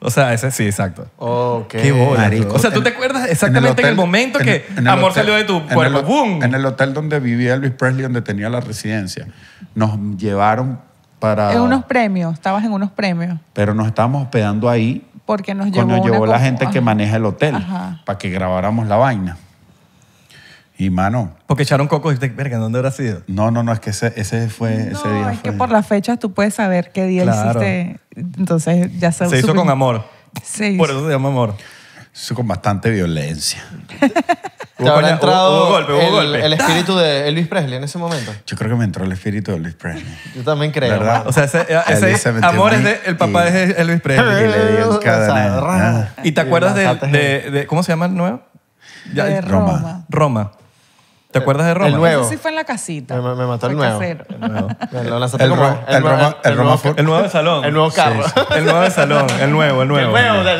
O sea, ese sí, exacto. Ok. Qué bonito. o sea, tú te acuerdas exactamente en el, momento que amor salió de tu cuerpo. ¡Bum! en el hotel donde vivía Luis Presley, donde tenía la residencia, nos llevaron en unos premios, estabas en unos premios. Pero nos estábamos hospedando ahí. Porque nos llevó, la gente que maneja el hotel para que grabáramos la vaina. Y mano. Porque echaron coco y dijiste, verga, ¿dónde habrá sido? No, no, no, es que ese, fue. ese día es que por las fechas tú puedes saber qué día hiciste. Entonces ya se Se hizo con amor. Sí. Por eso se llama amor. Se hizo con bastante violencia. (laughs) ¿Te habrá entrado el, espíritu ¡Ah! de Elvis Presley en ese momento? Yo creo que me entró el espíritu de Elvis Presley. Yo también creo. ¿Verdad? O sea, ese, amor es de, el papá de Elvis Presley. Y le dio ¿Y te acuerdas de, de, ¿Cómo se llama el nuevo? Ya, Roma. Roma. ¿Te acuerdas de Roma? El nuevo. sí fue en la casita. Me, mató el nuevo. el nuevo. (laughs) El nuevo. el, nuevo salón. El nuevo carro. El nuevo salón. El nuevo, el nuevo. (laughs) El nuevo,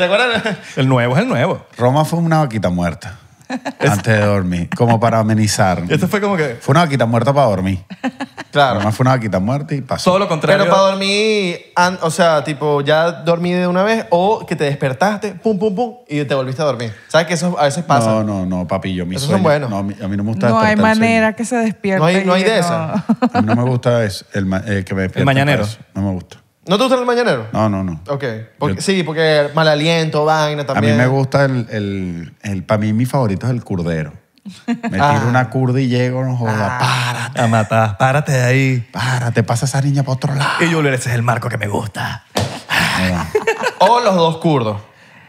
El nuevo es el nuevo. Roma fue una vaquita muerta. Antes de dormir, como para amenizar. Esto fue como que... Fue una vaquita muerta para dormir. (laughs) Claro. Además fue una vaquita muerta y pasó. Todo lo contrario. Pero para dormir, o sea, tipo, ya dormí de una vez o que te despertaste, pum, pum, pum, y te volviste a dormir. ¿Sabes que eso a veces pasa? No, no, no, papi, yo mis sueños- No, a mí- no me gusta No hay manera que se despierte. No hay- de eso A mí no me gusta es el, eh, mañanero. No me gusta. ¿No te gusta el mañanero? No, no, no. Ok. sí, porque mal aliento, vaina también. A mí me gusta el, Para mí, mi favorito es el curdero. Me ah. tiro una curda y llego, no joda. Ah. Párate. A matar, párate de ahí. Párate, pasa esa niña para otro lado. Y Julio, ese es el marco que me gusta. (laughs) O los dos kurdos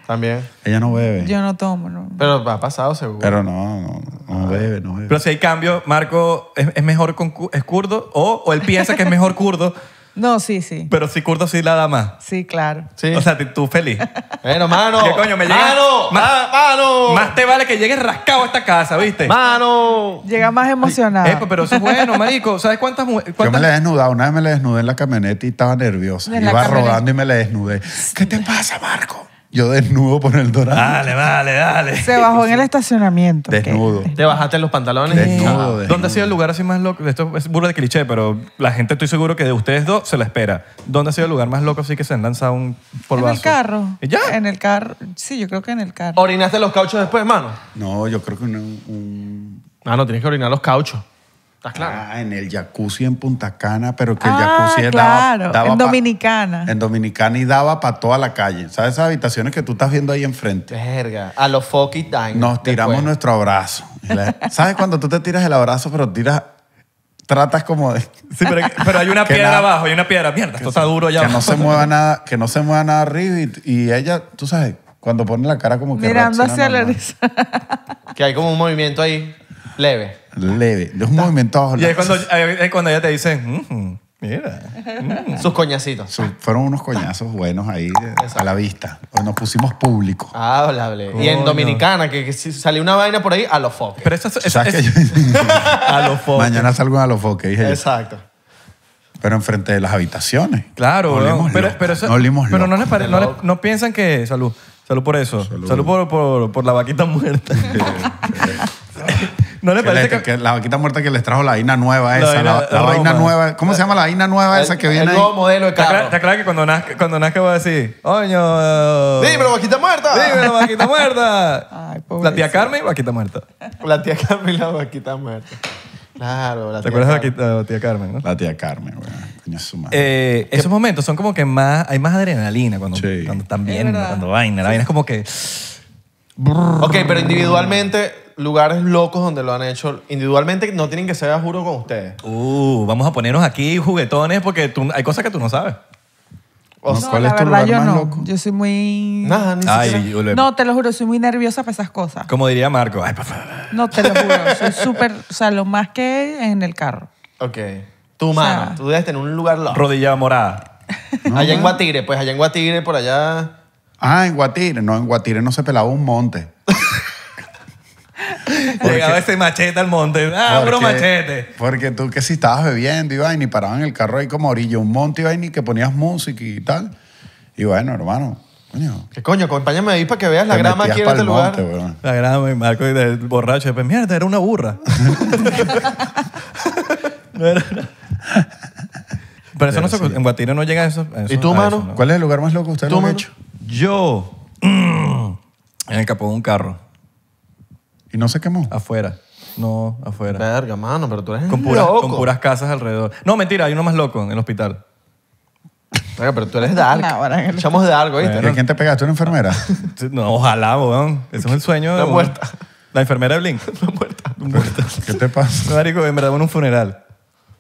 también. Ella no bebe. Yo no tomo, no. Pero ha pasado seguro. Pero no, no, ah. bebe, no bebe. Pero si hay cambio, Marco es, mejor con es curdo o, o él piensa que es mejor kurdo no, sí, sí. Pero si Curto sí la da más. Sí, claro. Sí. O sea, tú feliz. Bueno, mano. ¿Qué coño? Me llega. ¡Mano! Más, ah, ¡Mano! Más te vale que llegues rascado a esta casa, ¿viste? ¡Mano! Llega más emocionado. pero eso es bueno, marico. ¿Sabes cuántas mujeres? Yo me la he desnudado. Una vez me la desnudé en la camioneta y estaba nerviosa. Iba rodando y me la desnudé. ¿Qué te pasa, Marco? Yo desnudo por el dorado. Dale, dale, dale. Se bajó en el estacionamiento. Desnudo. Te bajaste los pantalones. Ah. Desnudo, ¿Dónde ha sido el lugar así más loco? Esto es burro de cliché, pero la gente estoy seguro que de ustedes dos se la espera. ¿Dónde ha sido el lugar más loco así que se han lanzado un polvazo? En el carro. ya? En el carro. Sí, yo creo que en el carro. ¿Orinaste los cauchos después, mano? No, yo creo que un... Ah, no, tienes que orinar los cauchos. Ah, en el jacuzzi en Punta Cana, pero que el ah, jacuzzi claro. En Dominicana. en Dominicana y daba para toda la calle. ¿Sabes esas habitaciones que tú estás viendo ahí enfrente? A los fucking time Nos tiramos nuestro abrazo. ¿Sabes cuando tú te tiras el abrazo, pero tiras tratas como de... pero, hay una (laughs) piedra abajo, hay una piedra. Mierda, esto está duro ya. Que no se mueva nada, que no se mueva nada arriba y, y ella, tú sabes, cuando pone la cara como que... Mirando hacia la risa. Que hay como un movimiento ahí. Leve. Leve. Los movimientos. Y es cuando, es cuando ella te dicen mm, mm, mira. Mm". Sus coñacitos. fueron unos coñazos buenos ahí a la vista. Nos pusimos público. Ah, hablable. Y en Dominicana, que, si salió una vaina por ahí, a los foques. Pero eso es... (laughs) (laughs) a los foques. Mañana salgo a los foques, dije Exacto. Pero enfrente de las habitaciones. Claro, olimos pero, pero no, les pare- no, no piensan que... Salud. Salud por eso. Salud, por, por, por la vaquita muerta. (laughs) ¿No le parece que, la vaquita muerta que les trajo la vaina nueva esa? La, vaina, nueva. ¿Cómo se llama la vaina nueva esa que viene? El nuevo modelo de carro. ¿Te que cuando nace cuando nazca va a decir, ¡Oño! la vaquita muerta! la vaquita muerta! (laughs) Ay, la tía Carmen y vaquita muerta. La tía Carmen y la vaquita muerta. Claro, la tía. ¿Te acuerdas de la tía Carmen? ¿no? La tía Carmen, güey. Coño, eh, esos momentos son como que más, hay más adrenalina cuando, cuando están viendo, cuando vaina. La vaina es como que. Ok, pero individualmente lugares locos donde lo han hecho individualmente, no tienen que ser, juro, con ustedes. Uh, vamos a ponernos aquí juguetones porque hay cosas que tú no sabes. ¿Cuál es tu lugar yo más loco? Yo soy muy. No, te lo juro, soy muy nerviosa para esas cosas. Como diría Marco, ay, No, te lo juro. Soy súper. O sea, lo más que en el carro. Ok. Tu mano, tú debes tener un lugar loco. rodilla morada. allá en Guatire, pues allá en Guatire, por allá. Ah, en Guatire. No, en Guatire no se pelaba un monte. Llegaba ese machete al monte. Ah, puro machete. Porque tú que si estabas bebiendo, Iba y paraban en el carro ahí como orillo un monte, Iba y que ponías música y tal. Y bueno, hermano, Coño. ¿Qué coño? Acompáñame ahí para que veas la grama aquí en este lugar. la grama y Marco y del borracho. Pues mierda, era una burra. (laughs) Pero eso no se, en Guatire no llega eso. ¿Y tú, mano? ¿Cuál es el lugar más loco que usted lo ha hecho? Yo. (clears throat) en el capó de un carro no se quemó? Afuera. No, afuera. Verga, mano, pero tú eres con puras, Con puras casas alrededor. No, mentira, hay uno más loco en el hospital. pero tú eres dark. (laughs) Echamos de algo, ¿viste? ¿no? quién te pegaste? ¿Una enfermera? (laughs) No, ojalá, weón. Ese es el sueño. La muerta. La enfermera de Blink. (laughs) La muerta. ¿Qué te pasa? Marico, en verdad, en un funeral.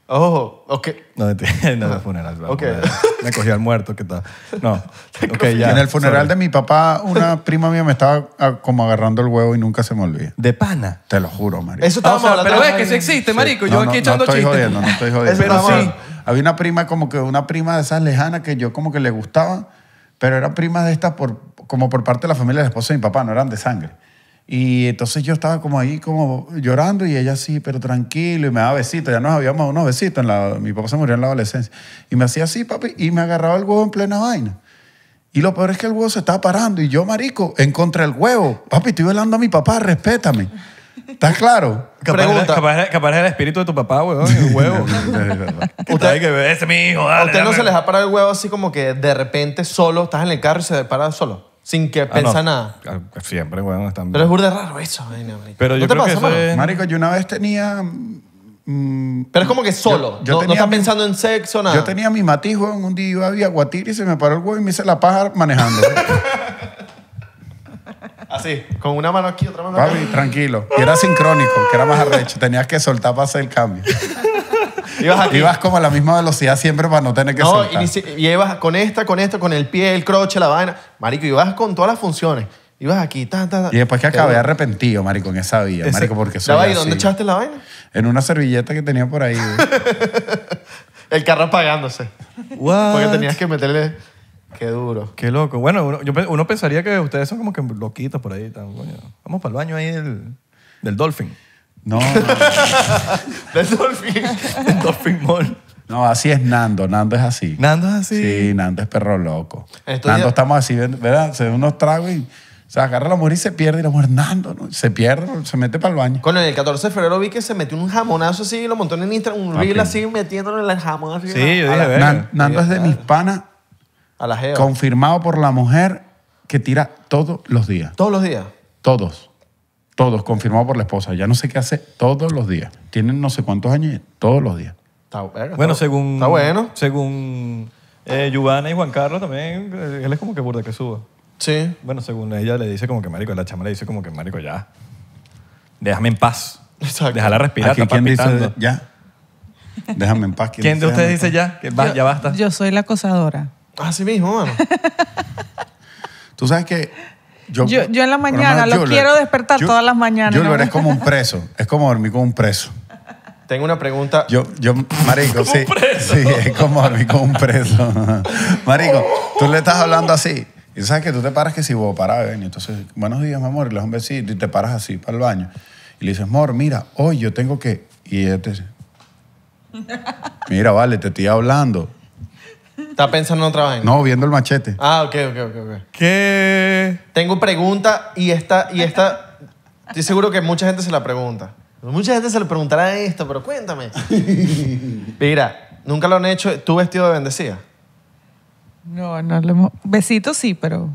Oh, ok. No, (laughs) no de ah, funeral. Ok. Me cogí al muerto, ¿qué tal? No. (laughs) Okay, ya. En el funeral de mi papá, una (laughs) prima mía me estaba ah, como agarrando el huevo y nunca se me olvida. ¿De pana? Te lo juro, marico. Eso estábamos ah, hablando. Pero ves que sí existe, marico. Yo aquí echando chistes. No estoy jodiendo, no estoy jodiendo. pero Había una prima como que, una prima de esas lejanas que yo como que le gustaba, pero era prima de estas por, como por parte de la familia de la esposa de mi papá, no eran de sangre. Y entonces yo estaba como ahí, como llorando, y ella así, pero tranquilo, y me daba besitos. Ya nos habíamos dado unos besitos. En la, mi papá se murió en la adolescencia. Y me hacía así, papi, y me agarraba el huevo en plena vaina. Y lo peor es que el huevo se estaba parando, y yo, marico, en contra del huevo. Papi, estoy velando a mi papá, respétame. ¿Estás claro? que Pregunta. el espíritu de tu papá, huevón, huevo. Usted, que, ese mi hijo, usted no se les ha parado el huevo así como que de repente solo, estás en el carro y se para solo? sin que ah, pensar nada. Ah, siempre, bueno, están... Pero es burde raro eso. Ay, no, Pero yo te pasa, Marico, yo una vez tenía. Mm, Pero es como que solo. no, estás pensando en sexo, nada. Yo tenía mi matiz, weón. Un día iba a guatiris y se me paró el huevo y me hice la paja manejando. (laughs) Así, con una mano aquí, otra mano aquí. Papi, tranquilo. Y era sincrónico, que era más arrecho. Tenías que soltar para hacer el cambio. Ibas, como a la misma velocidad siempre para no tener que No, y, con esta, con esta, con el pie, el croche, la vaina. Marico, ibas con todas las funciones. Ibas aquí, ta, ta, ta. Y después que acabé arrepentido, marico, en esa vía, marico, porque soy ¿y dónde echaste la vaina? En una servilleta que tenía por ahí. (laughs) El carro apagándose. Porque tenías que meterle... Qué duro. Qué loco. Bueno, uno, pensaría que ustedes son como que loquitos por ahí. Vamos para el baño ahí del, del Dolphin. No. (laughs) el Dolphin. No, así es Nando. Nando es así. Nando es así. Sí, Nando es perro loco. Nando estamos así, ¿verdad? Se da unos tragos y se agarra la mujer y se pierde. Y la mujer, Nando, se pierde, se mete para el baño. Con el 14 de febrero vi que se metió un jamonazo así y lo montó en Instagram, un reel ah, así, metiéndolo en el jamón así. Sí, yo dije, Nando es de mis panas, a la confirmado por la mujer que tira todos los días. Todos los días. Todos. Todos, confirmado por la esposa. Ya no sé qué hace todos los días. Tienen no sé cuántos años todos los días. Está bueno. Bueno, según. Está bueno. Según eh, y Juan Carlos también, eh, él es como que burda que suba. Sí. Bueno, según ella le dice como que marico, la chama le dice como que marico, ya. Déjame en paz. Exacto. Déjala respirar. ¿Quién ya? Déjame en paz. ¿Quién, de ustedes dice ya? ya basta. Yo soy la acosadora. Así ah, mismo, mano. Tú sabes que yo, en la mañana lo quiero despertar todas las mañanas. Yo eres como un preso, es como dormir con un preso. Tengo una pregunta. Yo, yo, marico, sí. Sí, es como dormir con un preso. marico, tú le estás hablando así. Y sabes que tú te paras que si vos parás, ven. Entonces, buenos días, mi amor, y le das un besito y te paras así para el baño. Y le dices, amor, mira, hoy yo tengo que... Y mira, vale, te estoy hablando. Está pensando en otra vaina. No, viendo el machete. Ah, ok, ok, ok. ¿Qué? Tengo pregunta y esta, y esta, estoy seguro que mucha gente se la pregunta. Mucha gente se le preguntará esto, pero cuéntame. (laughs) Mira, nunca lo han hecho, tú vestido de bendecida. No, no lo Besitos sí, pero...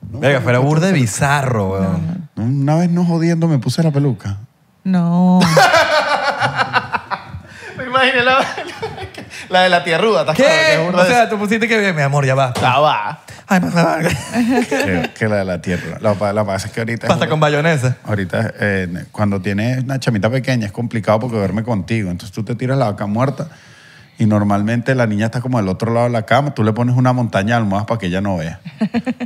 Venga, pero burde bizarro, weón. Una vez no jodiendo me puse la peluca. No. (laughs) Me imaginé la... La de la tierruda, ¿estás claro? o sea, tú pusiste que mi amor, ya va. Ya va. Ay, más que, la de la tierruda. Lo, lo es que ahorita... Pasta con bayonesa. Ahorita, eh, cuando tienes una chamita pequeña, es complicado porque duerme contigo. Entonces tú te tiras la vaca muerta y normalmente la niña está como del otro lado de la cama, tú le pones una montaña de almohadas para que ella no vea.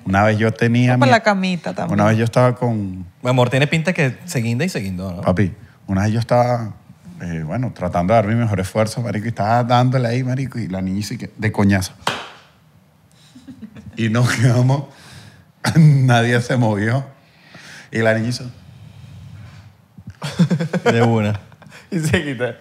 Una vez yo tenía... la camita también. Una vez yo estaba con... Mi amor, tiene pinta que seguida y seguindo. Papi, una vez yo estaba eh, bueno, tratando de dar mi mejor esfuerzo, marico, y estaba dándole ahí, marico, y la niña de coñazo. Y nos quedamos, (laughs) nadie se movió. Y la niña De una. y se quita.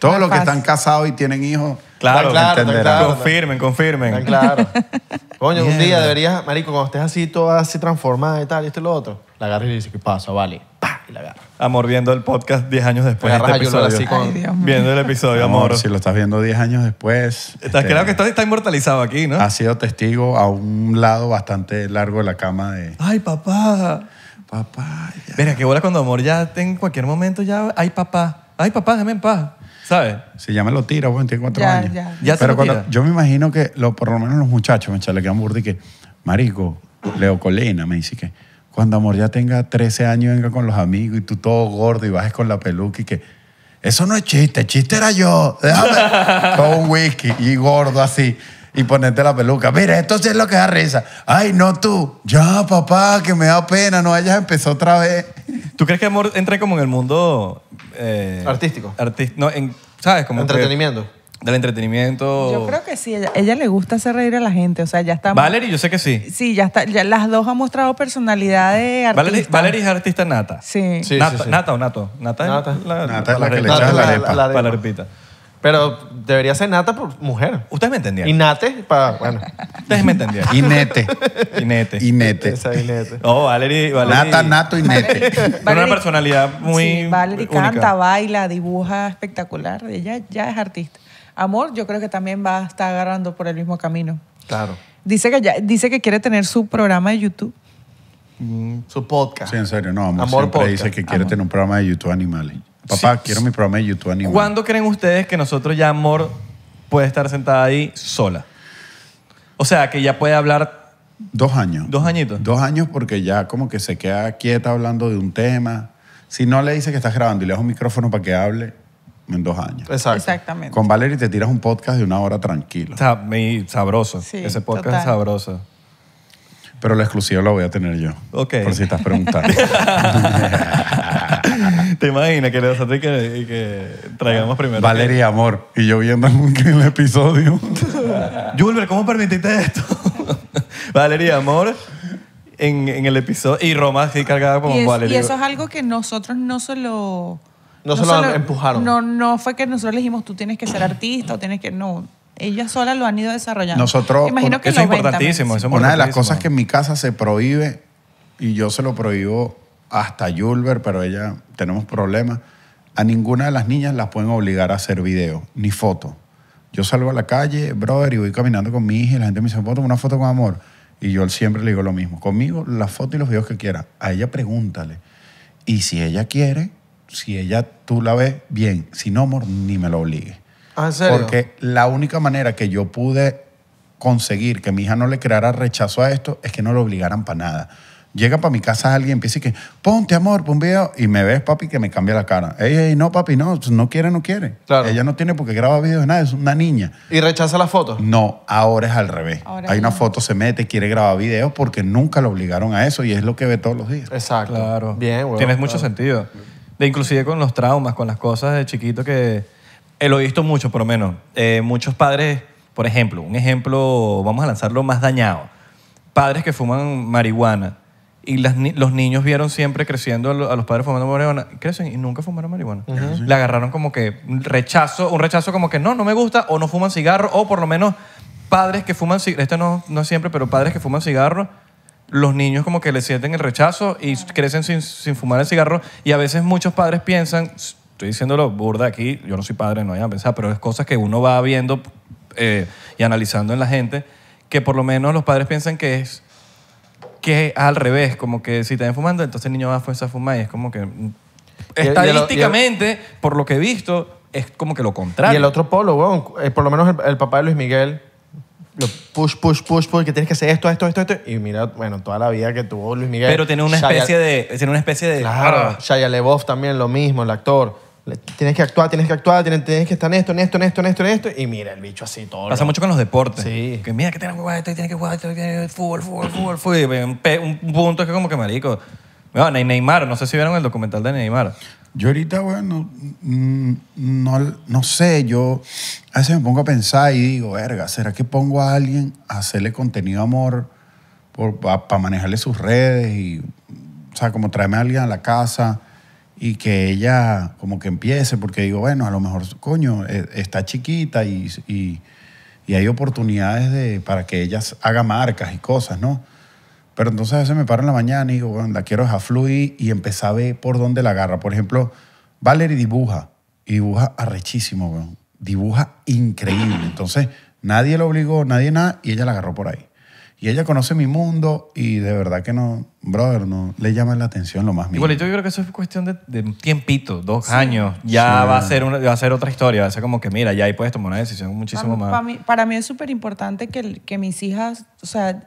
Todos los que están casados y tienen hijos. Claro, claro, claro, confirmen, confirmen. claro. (laughs) Coño, un día deberías, marico, cuando estés así, toda así transformada y tal, y esto y lo otro, la agarras y le ¿qué pasa? Vale. Amor, viendo el podcast 10 años después. Este viendo el episodio, amor. si lo estás viendo 10 años después. estás este, que está inmortalizado aquí, ¿no? Ha sido testigo a un lado bastante largo de la cama de. Ay, papá. Papá, Mira, qué bola cuando amor ya en cualquier momento ya. Ay, papá. Ay, papá, déjame en paz. ¿Sabes? Si ya me lo tira, 24 años. ya. Pero cuando, yo me imagino que por lo menos los muchachos, me que amor que, marico, Leo Colina me dice que, cuando amor ya tenga 13 años, venga con los amigos y tú todo gordo y bajes con la peluca y que. Eso no es chiste, chiste era yo. Déjame. con (laughs) un whisky y gordo así y ponerte la peluca. Mira, esto sí es lo que da risa. Ay, no tú. Ya, papá, que me da pena, no hayas empezó otra vez. ¿Tú crees que amor entra como en el mundo eh, artístico? no, en, ¿Sabes? Como Entretenimiento del entretenimiento. Yo creo que sí, ella, ella le gusta hacer reír a la gente, o sea, ya está. Valery, yo sé que sí. Sí, ya está, ya las dos han mostrado personalidad de artista. Valerie, es artista nata. Sí. sí, nata, nata, o nato, nata. Nata, la, nata es la, que le echa la, arepa. Pero debería ser nata por mujer. Ustedes me entendían. Y nate para, bueno. Ustedes me entendían. Y nete. Y nete. Y nete. Oh, Valerie, Nata, nato y nete. una personalidad muy Sí, Valerie canta, baila, dibuja espectacular. Ella ya es artista amor, yo creo que también va a estar agarrando por el mismo camino. Claro. Dice que, ya, dice que quiere tener su programa de YouTube. Mm, su podcast. Sí, en serio, no, amor, siempre dice que quiere tener un programa de YouTube animal. Papá, quiero mi programa de YouTube animales. ¿Cuándo creen ustedes que nosotros ya, amor, puede estar sentada ahí sola? O sea, que ya puede hablar... Dos años. Dos añitos. Dos años porque ya como que se queda quieta hablando de un tema. Si no le dice que estás grabando y le das un micrófono para que hable, en dos años. Exactamente. Con Valerie te tiras un podcast de una hora tranquilo. sabroso. Ese podcast es sabroso. Pero la exclusiva lo voy a tener yo. Ok. Por si estás preguntando. (laughs) ¿Te imaginas que le vas a que, que traigamos primero? Valeria Amor. Y yo viendo el episodio. (laughs) Julber, ¿cómo permitiste esto? (laughs) Valeria Amor. En, el episodio. Y Roma así cargada como Valeria. Y eso es algo que nosotros no solo no, se lo empujaron. No, no fue que nosotros le dijimos, tú tienes que ser artista o tienes que... No, ellas solas lo han ido desarrollando. Nosotros... que eso, es importantísimo, Una de las cosas que en mi casa se prohíbe, y yo se lo prohíbo hasta Julber, pero ella tenemos problemas, a ninguna de las niñas las pueden obligar a hacer video, ni foto. Yo salgo a la calle, brother, y voy caminando con mi hija y la gente me dice, foto, una foto con amor. Y yo siempre le digo lo mismo. Conmigo, la foto y los videos que quiera. A ella pregúntale. Y si ella quiere, si ella tú la ves, bien. Si no, amor, ni me lo obligue. ¿Ah, Porque la única manera que yo pude conseguir que mi hija no le creara rechazo a esto es que no lo obligaran para nada. Llega para mi casa alguien, empieza y que, ponte amor, pon video. Y me ves, papi, que me cambia la cara. Ey, ey, no, papi, no, no quiere, no quiere. Claro. Ella no tiene porque graba videos de nada, es una niña. ¿Y rechaza las fotos? No, ahora es al revés. Hay una foto, se mete, quiere grabar videos porque nunca lo obligaron a eso y es lo que ve todos los días. Exacto. Claro. Bien, güey. Tienes mucho sentido inclusive con los traumas, con las cosas de chiquito que he eh, lo he visto mucho, por lo menos. Eh, muchos padres, por ejemplo, un ejemplo, vamos a lanzarlo más dañado. Padres que fuman marihuana y los niños vieron siempre creciendo a, los padres fumando marihuana, crecen y nunca fumaron marihuana. Le agarraron como que un rechazo, un rechazo como que no, no me gusta, o no fuman cigarro, o por lo menos padres que fuman cigarro, este no, no siempre, pero padres que fuman cigarro los niños como que le sienten el rechazo y crecen sin, fumar el cigarro y a veces muchos padres piensan, estoy diciéndolo burda aquí, yo no soy padre, no hayan a pero es cosas que uno va viendo eh, y analizando en la gente, que por lo menos los padres piensan que es que al revés, como que si te ven fumando, entonces el niño va a fumar y es como que mm, estadísticamente, por lo que he visto, es como que lo contrario. Y el otro polo, eh, por lo menos el papá de Luis Miguel push, push, push, push, que tienes que hacer esto, esto, esto, esto. Y mira, bueno, toda la vida que tuvo Luis Miguel. Pero tiene una especie de. Tiene una especie de. Claro. Shia LeBoff también, lo mismo, el actor. tienes que actuar, tienes que actuar, tienes, que estar en esto, en esto, en esto, en esto, en esto. Y mira, el bicho así todo. Pasa mucho con los deportes. Sí. Que mira, que tiene que jugar esto, tiene que jugar esto, fútbol, fútbol, fútbol, fútbol. Un, un punto es que como que marico. Bueno, Neymar, no sé si vieron el documental de Neymar. Yo ahorita, bueno, mm, no, no sé, yo a veces me pongo a pensar y digo, verga, ¿será que pongo a alguien a hacerle contenido amor para manejarle sus redes y, o sea, como traerme a alguien a la casa y que ella como que empiece? Porque digo, bueno, a lo mejor, coño, e, está chiquita y, y, y hay oportunidades de, para que ella haga marcas y cosas, ¿no? Pero entonces a veces me paro en la mañana y digo, bueno, la quiero dejar fluir y empezar a ver por dónde la agarra. Por ejemplo, Valerie dibuja y dibuja arrechísimo, weón. dibuja increíble. Entonces nadie la obligó, nadie nada y ella la agarró por ahí. Y ella conoce mi mundo y de verdad que no, brother, no le llama la atención lo más mínimo. Igual, yo creo que eso es cuestión de, un tiempito, dos años. Ya va, a ser va a ser otra historia. Va a ser como que, mira, ya ahí puedes tomar una decisión muchísimo para más. Mí, para mí, es súper importante que, que mis hijas, o sea,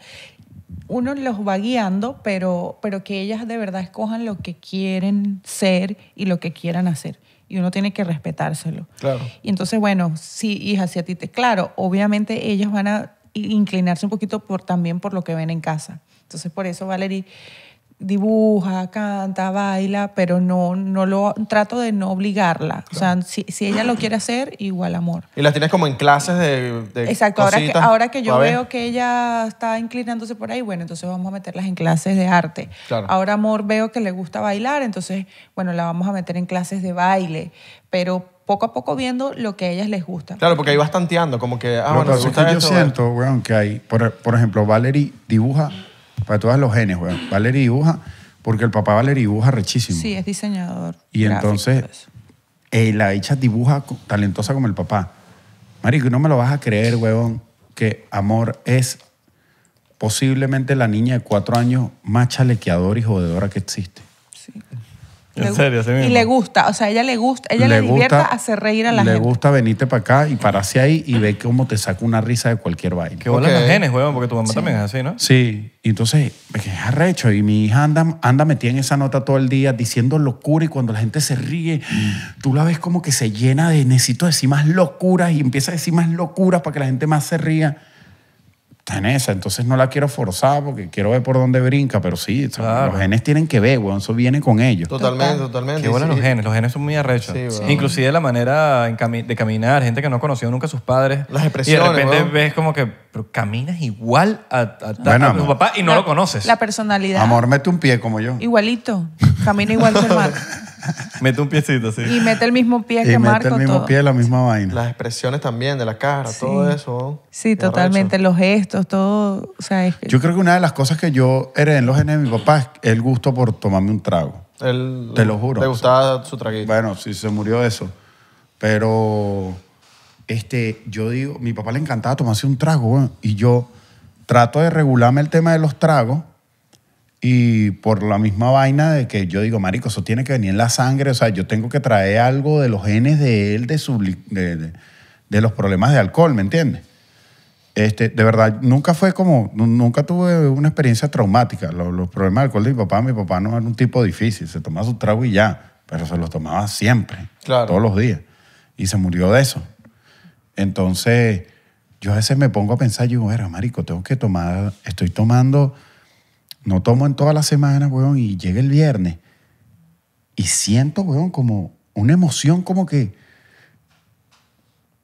uno los va guiando, pero, pero que ellas de verdad escojan lo que quieren ser y lo que quieran hacer. Y uno tiene que respetárselo. Claro. Y entonces, bueno, sí, hija, si a ti te... Claro, obviamente ellas van a inclinarse un poquito por, también por lo que ven en casa. Entonces, por eso, Valerie, dibuja, canta, baila, pero no, no lo trato de no obligarla. O sea, si, ella lo quiere hacer, igual amor. Y las tienes como en clases de... Exacto, ahora que, yo veo que ella está inclinándose por ahí, bueno, entonces vamos a meterlas en clases de arte. Ahora amor veo que le gusta bailar, entonces, bueno, la vamos a meter en clases de baile, pero poco a poco viendo lo que a ellas les gusta. Claro, porque ahí vas tanteando, como que... Ah, bueno, que yo siento, eh. weón, que hay, por, por ejemplo, Valerie dibuja para todos los genes, weón. Valeria dibuja, porque el papá Valeria dibuja rechísimo. Sí, es diseñador. Y entonces, pues. eh, la hecha dibuja talentosa como el papá. Marico, no me lo vas a creer, weón, que Amor es posiblemente la niña de cuatro años más chalequeadora y jodedora que existe. En serio, Y le gusta, o sea, ella le gusta, ella le, divierta hacer reír a la gente. Le gusta venirte para acá y pararse ahí y ve cómo te saca una risa de cualquier vaina. Que bola genes, huevón, porque tu mamá también es así, ¿no? Sí. Y entonces, es arrecho. Y mi hija anda, anda metida en esa nota todo el día diciendo locura y cuando la gente se ríe, tú la ves como que se llena de necesito decir más locuras y empieza a decir más locuras para que la gente más se ría está en esa, entonces no la quiero forzar porque quiero ver por dónde brinca, pero sí, los genes tienen que ver, eso viene con ellos. Totalmente, totalmente. Qué bueno los genes, los genes son muy arrechos. Inclusive la manera de caminar, gente que no conoció nunca a sus padres. Las expresiones, Y de repente ves como que pero caminas igual a, tu papá y no lo conoces. La personalidad. Amor, mete un pie como yo. Igualito. Camina igual que Marco. (laughs) mete un piecito, sí. Y mete el mismo pie que Marco. Mete el mismo pie, la misma vaina. Las expresiones también de la cara, todo eso. Sí, totalmente. Los gestos, todo. Yo creo que una de las cosas que yo heredé en los genes de mi papá es el gusto por tomarme un trago. Te lo juro. ¿Te gustaba su traguito? Bueno, sí, se murió eso. Pero este, yo digo, mi papá le encantaba tomarse un trago, y yo trato de regularme el tema de los tragos y por la misma vaina de que yo digo, marico, eso tiene que venir en la sangre, o sea, yo tengo que traer algo de los genes de él, de, de, los problemas de alcohol, ¿me entiendes? Este, de verdad, nunca fue como, nunca tuve una experiencia traumática. Los, problemas de alcohol de mi papá, mi papá no era un tipo difícil, se tomaba su trago y ya, pero se los tomaba siempre, todos los días. Y se murió de eso. Entonces, yo a veces me pongo a pensar, yo, era marico, tengo que tomar, estoy tomando, no tomo en todas las semanas, weón, y llega el viernes y siento, weón, como una emoción como que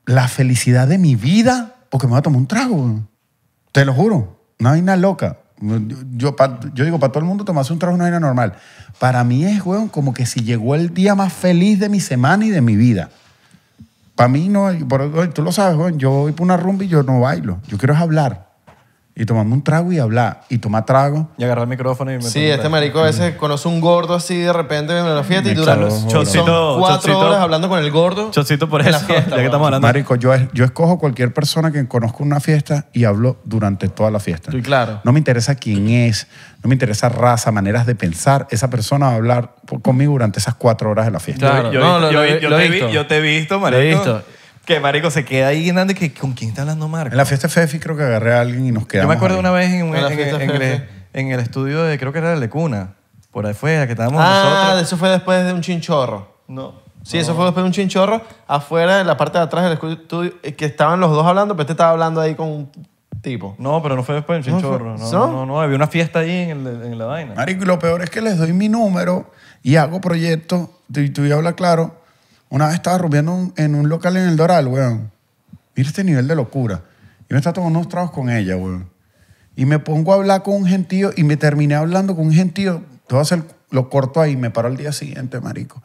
la felicidad de mi vida porque me voy a tomar un trago, Te lo juro, una vaina loca. Yo, digo, para todo el mundo tomarse un trago es una normal. Para mí es, weón, como que si llegó el día más feliz de mi semana y de mi vida. Para mí no, tú lo sabes, yo voy para una rumba y yo no bailo. Yo quiero es hablar y tomarme un trago y habla y tomar trago. Y agarrar el micrófono y me Sí, este marico a veces conoce un gordo así de repente en la fiesta y dura cuatro horas hablando con el gordo. Chocito por eso, fiesta, (laughs) ya que estamos hablando. Marico, yo, escojo cualquier persona que conozco en una fiesta y hablo durante toda la fiesta. claro. No me interesa quién es, no me interesa raza, maneras de pensar. Esa persona va a hablar conmigo durante esas cuatro horas de la fiesta. Claro, yo, te, he visto. Vi, te marico. he visto que marico se queda ahí andando que con quién está hablando Marco. En la fiesta Fefi creo que agarré a alguien y nos quedamos. Yo me acuerdo una vez en, el estudio de, creo que era de Lecuna, por ahí afuera, que estábamos ah, nosotros. Ah, eso fue después de un chinchorro. No. Sí, eso fue después de un chinchorro afuera, en la parte de atrás del estudio, eh, que estaban los dos hablando, pero este estaba hablando ahí con un tipo. No, pero no fue después de un chinchorro. No, no, no, había una fiesta ahí en, la vaina. Marico, lo peor es que les doy mi número y hago proyectos, tú ya habla claro, una vez estaba rompiendo en un local en el Doral, weón. Mira este nivel de locura. Y me estaba tomando unos tragos con ella, weón. Y me pongo a hablar con un gentío y me terminé hablando con un gentío. Todo a lo corto ahí, me paro al día siguiente, marico.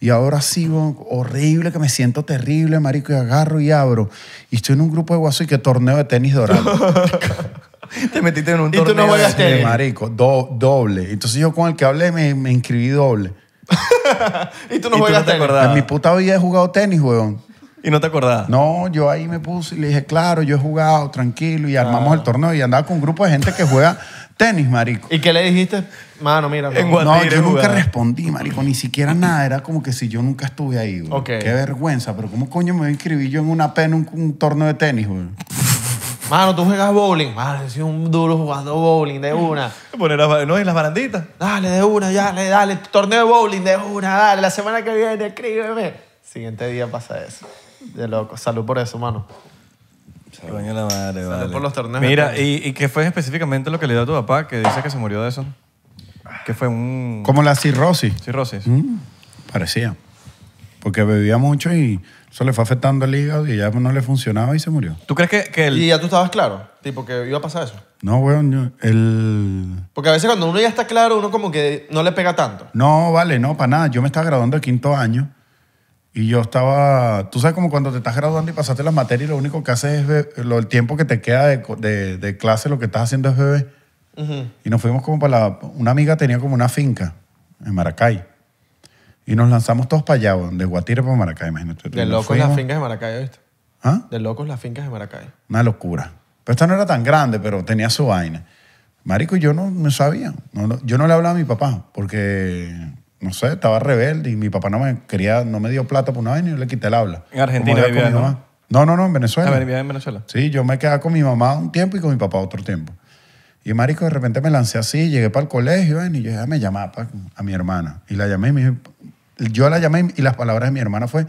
Y ahora sigo horrible, que me siento terrible, marico, y agarro y abro. Y estoy en un grupo de guaso y que torneo de tenis Doral. (laughs) Te metiste en un torneo. Y tú no tenis. Marico, doble. Entonces yo con el que hablé me, me inscribí doble. (laughs) y tú no juegas te tenis. En mi puta vida he jugado tenis, weón. ¿Y no te acordabas? No, yo ahí me puse y le dije, claro, yo he jugado tranquilo y armamos ah. el torneo y andaba con un grupo de gente que juega tenis, marico. ¿Y qué le dijiste? Mano, mira. no, yo nunca respondí, marico, ni siquiera nada. Era como que si yo nunca estuve ahí, weón Okay. Qué vergüenza, pero ¿cómo coño me inscribí yo en una pena un, un torneo de tenis, weón Mano, tú juegas bowling. Mano, soy un duro jugando bowling de una. (laughs) Poner las, ¿no? ¿Y las baranditas. Dale, de una, ya, dale, dale. Torneo de bowling de una, dale. La semana que viene, escríbeme. Siguiente día pasa eso. De loco. Salud por eso, mano. Salud por los torneos. Mira, ¿y, qué fue específicamente lo que le dio a tu papá que dice que se murió de eso? Que fue un... Como la cirrosis. Cirrosis. Mm, parecía. Porque bebía mucho y eso le fue afectando el hígado y ya pues, no le funcionaba y se murió. ¿Tú crees que, que ¿Y ya tú estabas claro? Tipo, que iba a pasar eso. No, weón, el... Porque a veces cuando uno ya está claro, uno como que no le pega tanto. No, vale, no, para nada. Yo me estaba graduando el quinto año y yo estaba... Tú sabes como cuando te estás graduando y pasaste las materias y lo único que haces es... Lo, el tiempo que te queda de, de- clase, lo que estás haciendo es beber. Y nos fuimos como para la... Una amiga tenía como una finca en Maracay. Y nos lanzamos todos para allá, de Guatire para Maracay, imagínate. De locos las fincas de Maracay, ¿viste? ¿Ah? De locos las fincas de Maracay. Una locura. Pero esta no era tan grande, pero tenía su vaina. Marico, yo no sabía. yo no le hablaba a mi papá porque, no sé, estaba rebelde y mi papá no me quería, no me dio plata por una vaina y yo le quité el habla. En Argentina vivía, ¿no? ¿no? No, no, en Venezuela. A ah, en Venezuela. Sí, yo me quedaba con mi mamá un tiempo y con mi papá otro tiempo. Y marico, de repente me lancé así, llegué para el colegio, y yo me llamaba a mi hermana. Y la llamé y me dije, yo la llamé y las palabras de mi hermana fue,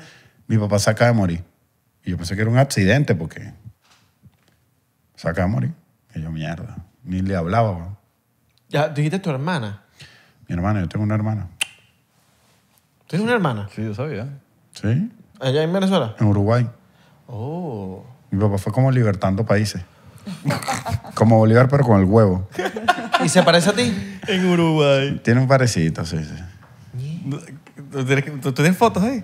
mi papá saca de morir. Y yo pensé que era un accidente porque saca acaba de morir. Y yo, mierda, ni le hablaba. Ya, dijiste tu hermana. Mi hermana, yo tengo una hermana. ¿Tienes una hermana? Sí, yo sabía. ¿Sí? ¿Allá en Venezuela? En Uruguay. Oh. Mi papá fue como libertando países. como Bolívar, pero con el huevo. ¿Y se parece a ti? En Uruguay. Tiene un parecito, sí, sí. ¿Tú tienes, fotos ahí?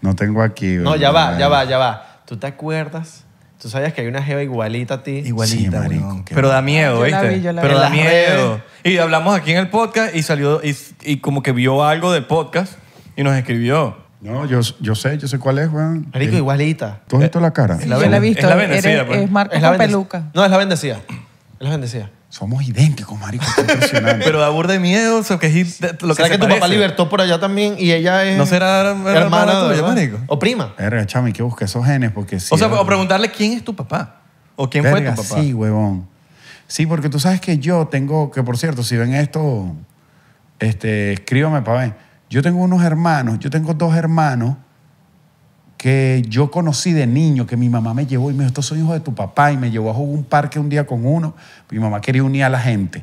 No tengo aquí. No, ya va, ya va, ya va. ¿Tú te acuerdas? Tú sabías que hay una jeva igualita a ti. Igualita, Pero da miedo, ¿viste? yo la Pero da miedo. Y hablamos aquí en el podcast y salió y, como que vio algo del podcast y nos escribió. No, yo, yo sé, yo sé cuál es, Juan. Marico, igualita. ¿Tú has visto la cara? La yo la he visto. es la bendecida. Pues. es la peluca. No, es la bendecida. Es la bendecida. Somos idénticos, marico. (laughs) Pero de de miedo, o que es lo que es que tu papá libertó por allá también y ella es. No será hermana, hermana marico. O prima. Verga, chami, que busque esos genes porque sí. O sea, o preguntarle quién es tu papá. O quién fue tu papá. Sí, huevón. Sí, porque tú sabes que yo tengo, que por cierto, si ven esto, este, escríbame para ver. Yo tengo unos hermanos, yo tengo dos hermanos que yo conocí de niño, que mi mamá me llevó y me dijo, estos son hijos de tu papá, y me llevó a jugar un parque un día con uno. Mi mamá quería unir a la gente.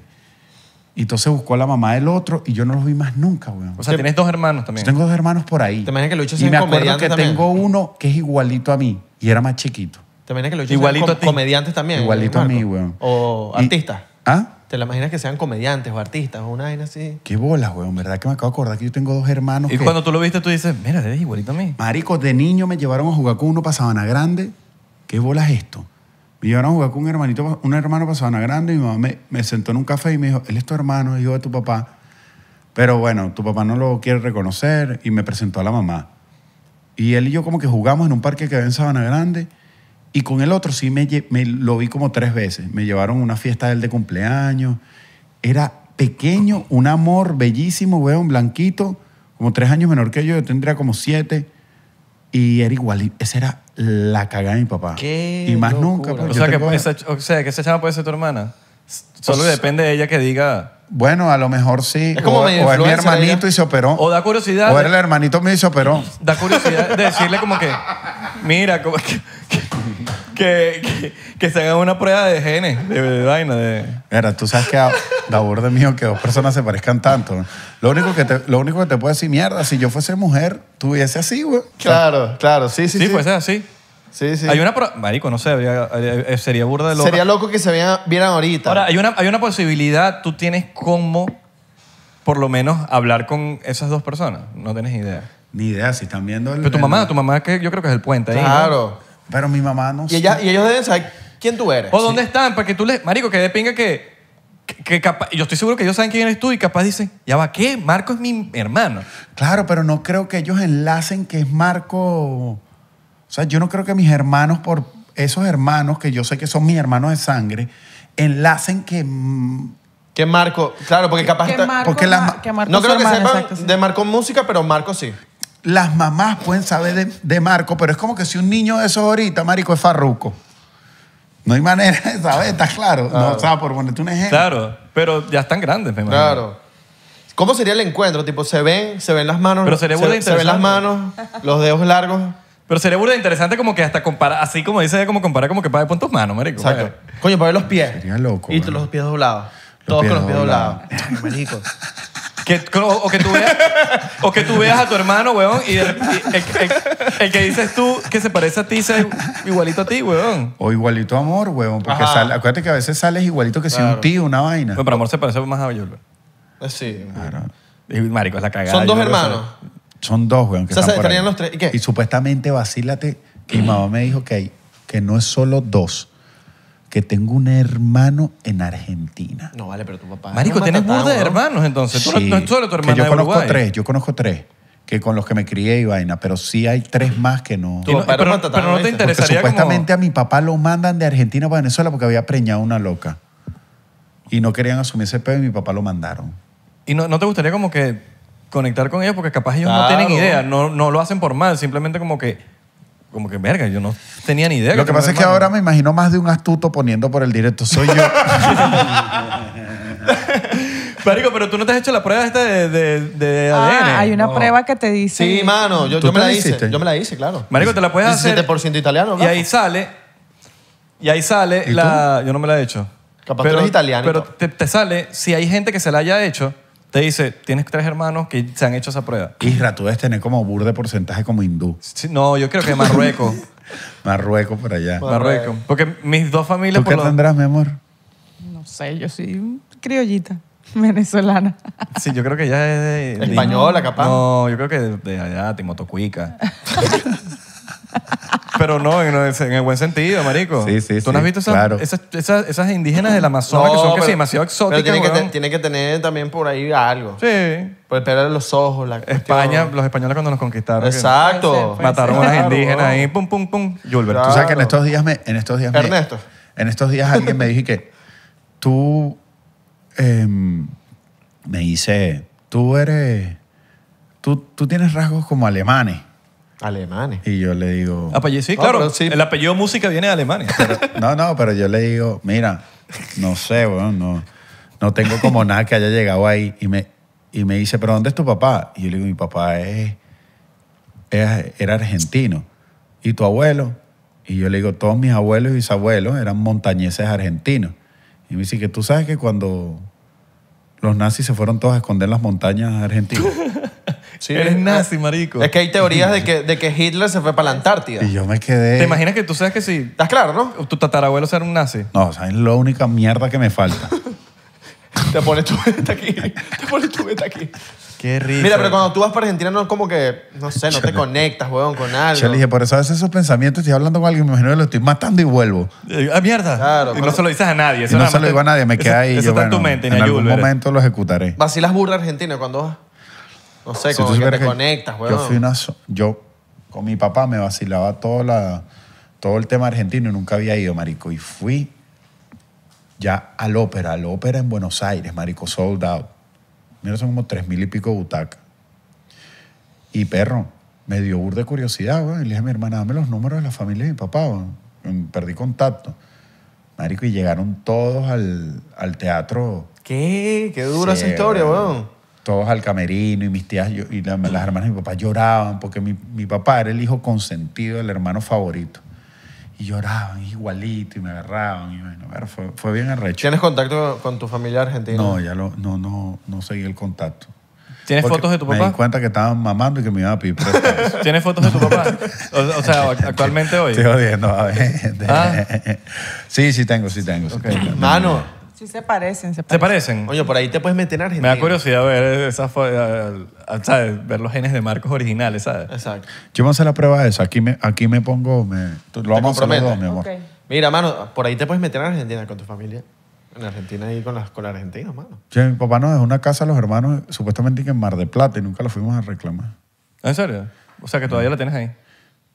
Y entonces buscó a la mamá del otro y yo no los vi más nunca, weón. O sea, tienes dos hermanos también. Yo tengo dos hermanos por ahí. ¿Te imaginas que lo he hecho Y me acuerdo que tengo uno que es igualito a mí y era más chiquito. ¿Te imaginas que lo he hecho Igualito a comediantes también? Igualito a mí, weón. O artista ¿Ah? ¿Te la imaginas que sean comediantes o artistas o una vaina así? Qué bolas, weón. ¿Verdad que me acabo de acordar que yo tengo dos hermanos Y cuando tú lo viste, tú dices, mira, eres igualito a mí. marico, de niño me llevaron a jugar con uno para Sabana Grande. ¿Qué bolas esto? Me llevaron a jugar con un hermanito, un hermano para Sabana Grande. Y mi mamá me, me sentó en un café y me dijo, él es tu hermano, hijo de tu papá. Pero bueno, tu papá no lo quiere reconocer y me presentó a la mamá. Y él y yo como que jugamos en un parque que había en Sabana Grande y con el otro sí me, lo vi como tres veces. Me llevaron a una fiesta del de cumpleaños. Era pequeño, un amor bellísimo, weón, blanquito, como tres años menor que yo, yo tendría como siete. Y era igual, esa era la cagada de mi papá. ¿Qué y más nunca. Pues, o, sea que se o puede ser tu hermana. Solo depende de ella que diga. Bueno, a lo mejor sí. o, o es mi hermanito y se operó. O da curiosidad. O era el hermanito mío y se operó. Da curiosidad decirle como que, mira, como que, que, que, se hagan una prueba de genes, de, vaina. De... Mira, tú sabes que a labor de mío que dos personas se parezcan tanto. Lo único que te, lo único que te puedo decir, mierda, si yo fuese mujer, tuviese así, güey. Claro, claro, sí, sí. Sí, sí. fuese así. Sí, sí. Hay una. Marico, no sé, eh, sería burda de loco. Sería loco que se vieran, ahorita. Ahora, hay una, hay una posibilidad, tú tienes cómo, por lo menos, hablar con esas dos personas. No tienes idea. Ni idea, si están viendo el. Pero tu mamá, tu mamá, que yo creo que es el puente ahí. Claro. Pero mi mamá no. Y, y ellos deben saber quién tú eres. O dónde están, para que tú les. Marico, que de pinga que. que, Yo estoy seguro que ellos saben quién eres tú y capaz dicen, ya va, ¿qué? Marco es mi hermano. Claro, pero no creo que ellos enlacen que es Marco. O sea, yo no creo que mis hermanos, por esos hermanos que yo sé que son mis hermanos de sangre, enlacen que. Que Marco? Claro, porque capaz. Porque la no creo que sepan de Marco música, pero Marco sí las mamás pueden saber de, Marco, pero es como que si un niño de esos ahorita, Marico, es farruco. No hay manera de saber, ¿está claro? No, o sea, por ponerte un ejemplo. Claro, pero ya están grandes, me Claro. ¿Cómo sería el encuentro? Tipo, se ven, se ven las manos. Pero sería se, se ven las manos, los dedos largos. Pero sería burda interesante como que hasta comparar, así como dice, como comparar como que para pon tus manos, marico. Exacto. Pues. Coño, para ver los pies. Sería loco. Y los pies doblados. Todos con los pies doblados. doblados. marico. Que, o, que tú veas, o que tú veas a tu hermano, weón, y el, que dices tú que se parece a ti sea igualito a ti, weón. O igualito a amor, weón Porque acuérdate que a veces sales igualito que si un tío, una vaina. Bueno, pero amor se parece más a yo, eh, Sí. marico, la cagada. Son dos hermanos. Son dos, weón. Que O sea, se por los tres. ¿Y qué? Y supuestamente vacílate. Y mamá me dijo que, que no es solo dos, que tengo un hermano en Argentina. No, vale, pero tu papá. Marico, tienes burda de hermanos entonces. Tú no solo tu hermano yo conozco tres, yo conozco tres, que con los que me crié y vaina, pero sí hay tres más que no. pero- no te Interesaría supuestamente a mi papá lo mandan de Argentina para Venezuela porque había preñado una loca. Y no querían asumir ese pedo y mi papá lo mandaron. ¿Y no, te gustaría como que conectar con ellos? Porque capaz ellos no tienen idea, no lo hacen por mal, simplemente como que como que verga, yo no tenía ni idea. Lo que, pasa es que ahora me imagino más de un astuto poniendo por el directo. Soy yo. (laughs) Marico, pero tú no te has hecho la prueba esta de, ADN. Ah, hay una prueba que te dice. Sí, mano, yo, yo me la hice. Yo me la hice, claro. Marico, te la puedes hacer 17% italiano, y ahí sale y ahí sale la yo no me la he hecho. Capaz tú eres italiano Pero te sale si hay gente que se la haya hecho te dice, tienes tres hermanos que se han hecho esa prueba. ¿Y tú debes tener como burde porcentaje como hindú. no, yo creo que Marruecos. (laughs) Marruecos por allá. Marruecos. Porque mis dos familias... por qué tendrás, mi amor? No sé, yo soy criollita (laughs) venezolana. Sí, yo creo que ya es (laughs) Española, capaz. No, yo creo que de, de allá, Timotocuica. Pero no, en, el buen sentido, marico. Sí, sí, ¿Tú no has visto esas, esas, esas, indígenas del Amazonas que son casi demasiado exóticas? Pero tiene que, que tener también por ahí algo. Sí. Por esperar los ojos, España, los españoles cuando nos conquistaron. Exacto. Mataron a las indígenas ahí, pum, pum, pum. Yulbert, Tú sabes que en estos días me, en estos días me- Ernesto. en estos días alguien me dijo que tú em, me dice, tú eres, tú, tú tienes rasgos como alemanes. Alemanes. Y yo le digo. Ah, pues, sí, claro. El apellido música viene de Alemania. No, no, pero yo le digo, mira, no sé, no, no tengo como nada que haya llegado ahí. Y me, y me dice, ¿pero dónde es tu papá? Y yo le digo, mi papá es, era argentino. ¿Y tu abuelo? Y yo le digo, todos mis abuelos y bisabuelos eran montañeses argentinos. Y me dice que tú sabes que cuando los nazis se fueron todos a esconder en las montañas argentinas. (laughs) eres eh, nazi, marico. Es que hay teorías de que, (laughs) de que Hitler se fue para la Antártida. Y yo me quedé. ¿Te imaginas que tú sabes que sí? ¿Estás claro, no? Tu tatarabuelo será un nazi. No, o sea, es la única mierda que me falta? (laughs) te pones tu vete aquí. Te pones tu vete aquí. Qué rico. Mira, pero cuando tú vas para Argentina, no es como que, no sé, no te conectas, weón, con algo. Yo le dije, por eso a veces esos pensamientos, estoy hablando con alguien, me imagino que lo estoy matando y vuelvo. Eh, ¡Ah, mierda! Claro. Y no se lo dices a nadie. no se lo digo a nadie, me queda ahí. Eso, yo, está en tu mente, En algún momento lo ejecutaré. ¿Vacilas burras Argentina cuando vas? No sé, cómo como te conectas, weón. Yo con mi papá me vacilaba la, todo el tema argentino y nunca había ido, marico. Y fui ya al ópera, al ópera en Buenos Aires, marico, sold out. Mira, son como tres mil y pico butacas. Y perro, me dio burda de curiosidad, weón. le dije a mi hermana, dame los números de la familia de mi papá, weón. Perdí contacto. Marico, y llegaron todos al, teatro. ¿Qué? Qué dura esa historia, weón todos al camerino y mis tías y las hermanas de mi papá lloraban porque mi, papá era el hijo consentido, el hermano favorito. Y lloraban igualito y me agarraban. fue, fue, bien arrecho. ¿Tienes contacto con tu familia argentina? No, ya no, no, no seguí el contacto. ¿Tienes fotos de tu papá? Me di cuenta que estaban mamando y que me iban a pedir (laughs) ¿Tienes fotos de tu papá? O, sea, (laughs) actualmente hoy. Ah. (laughs) Sí, sí tengo, Sí tengo. Mano, Sí, se parecen, se parecen. Oye, por ahí te puedes meter en Argentina. Me da curiosidad ver, esa, ver los genes de Marcos originales, ¿sabes? Exacto. Yo me a hacer la prueba de eso. Aquí me, aquí me pongo. Me, lo vamos a hacer dos, mi amor. Mira, mano, por ahí te puedes meter en Argentina con tu familia. En Argentina y con la con hermano. mano. mi papá nos dejó una casa los hermanos, supuestamente en Mar de Plata, y nunca lo fuimos a reclamar. ¿En serio? O sea, que todavía la tienes ahí.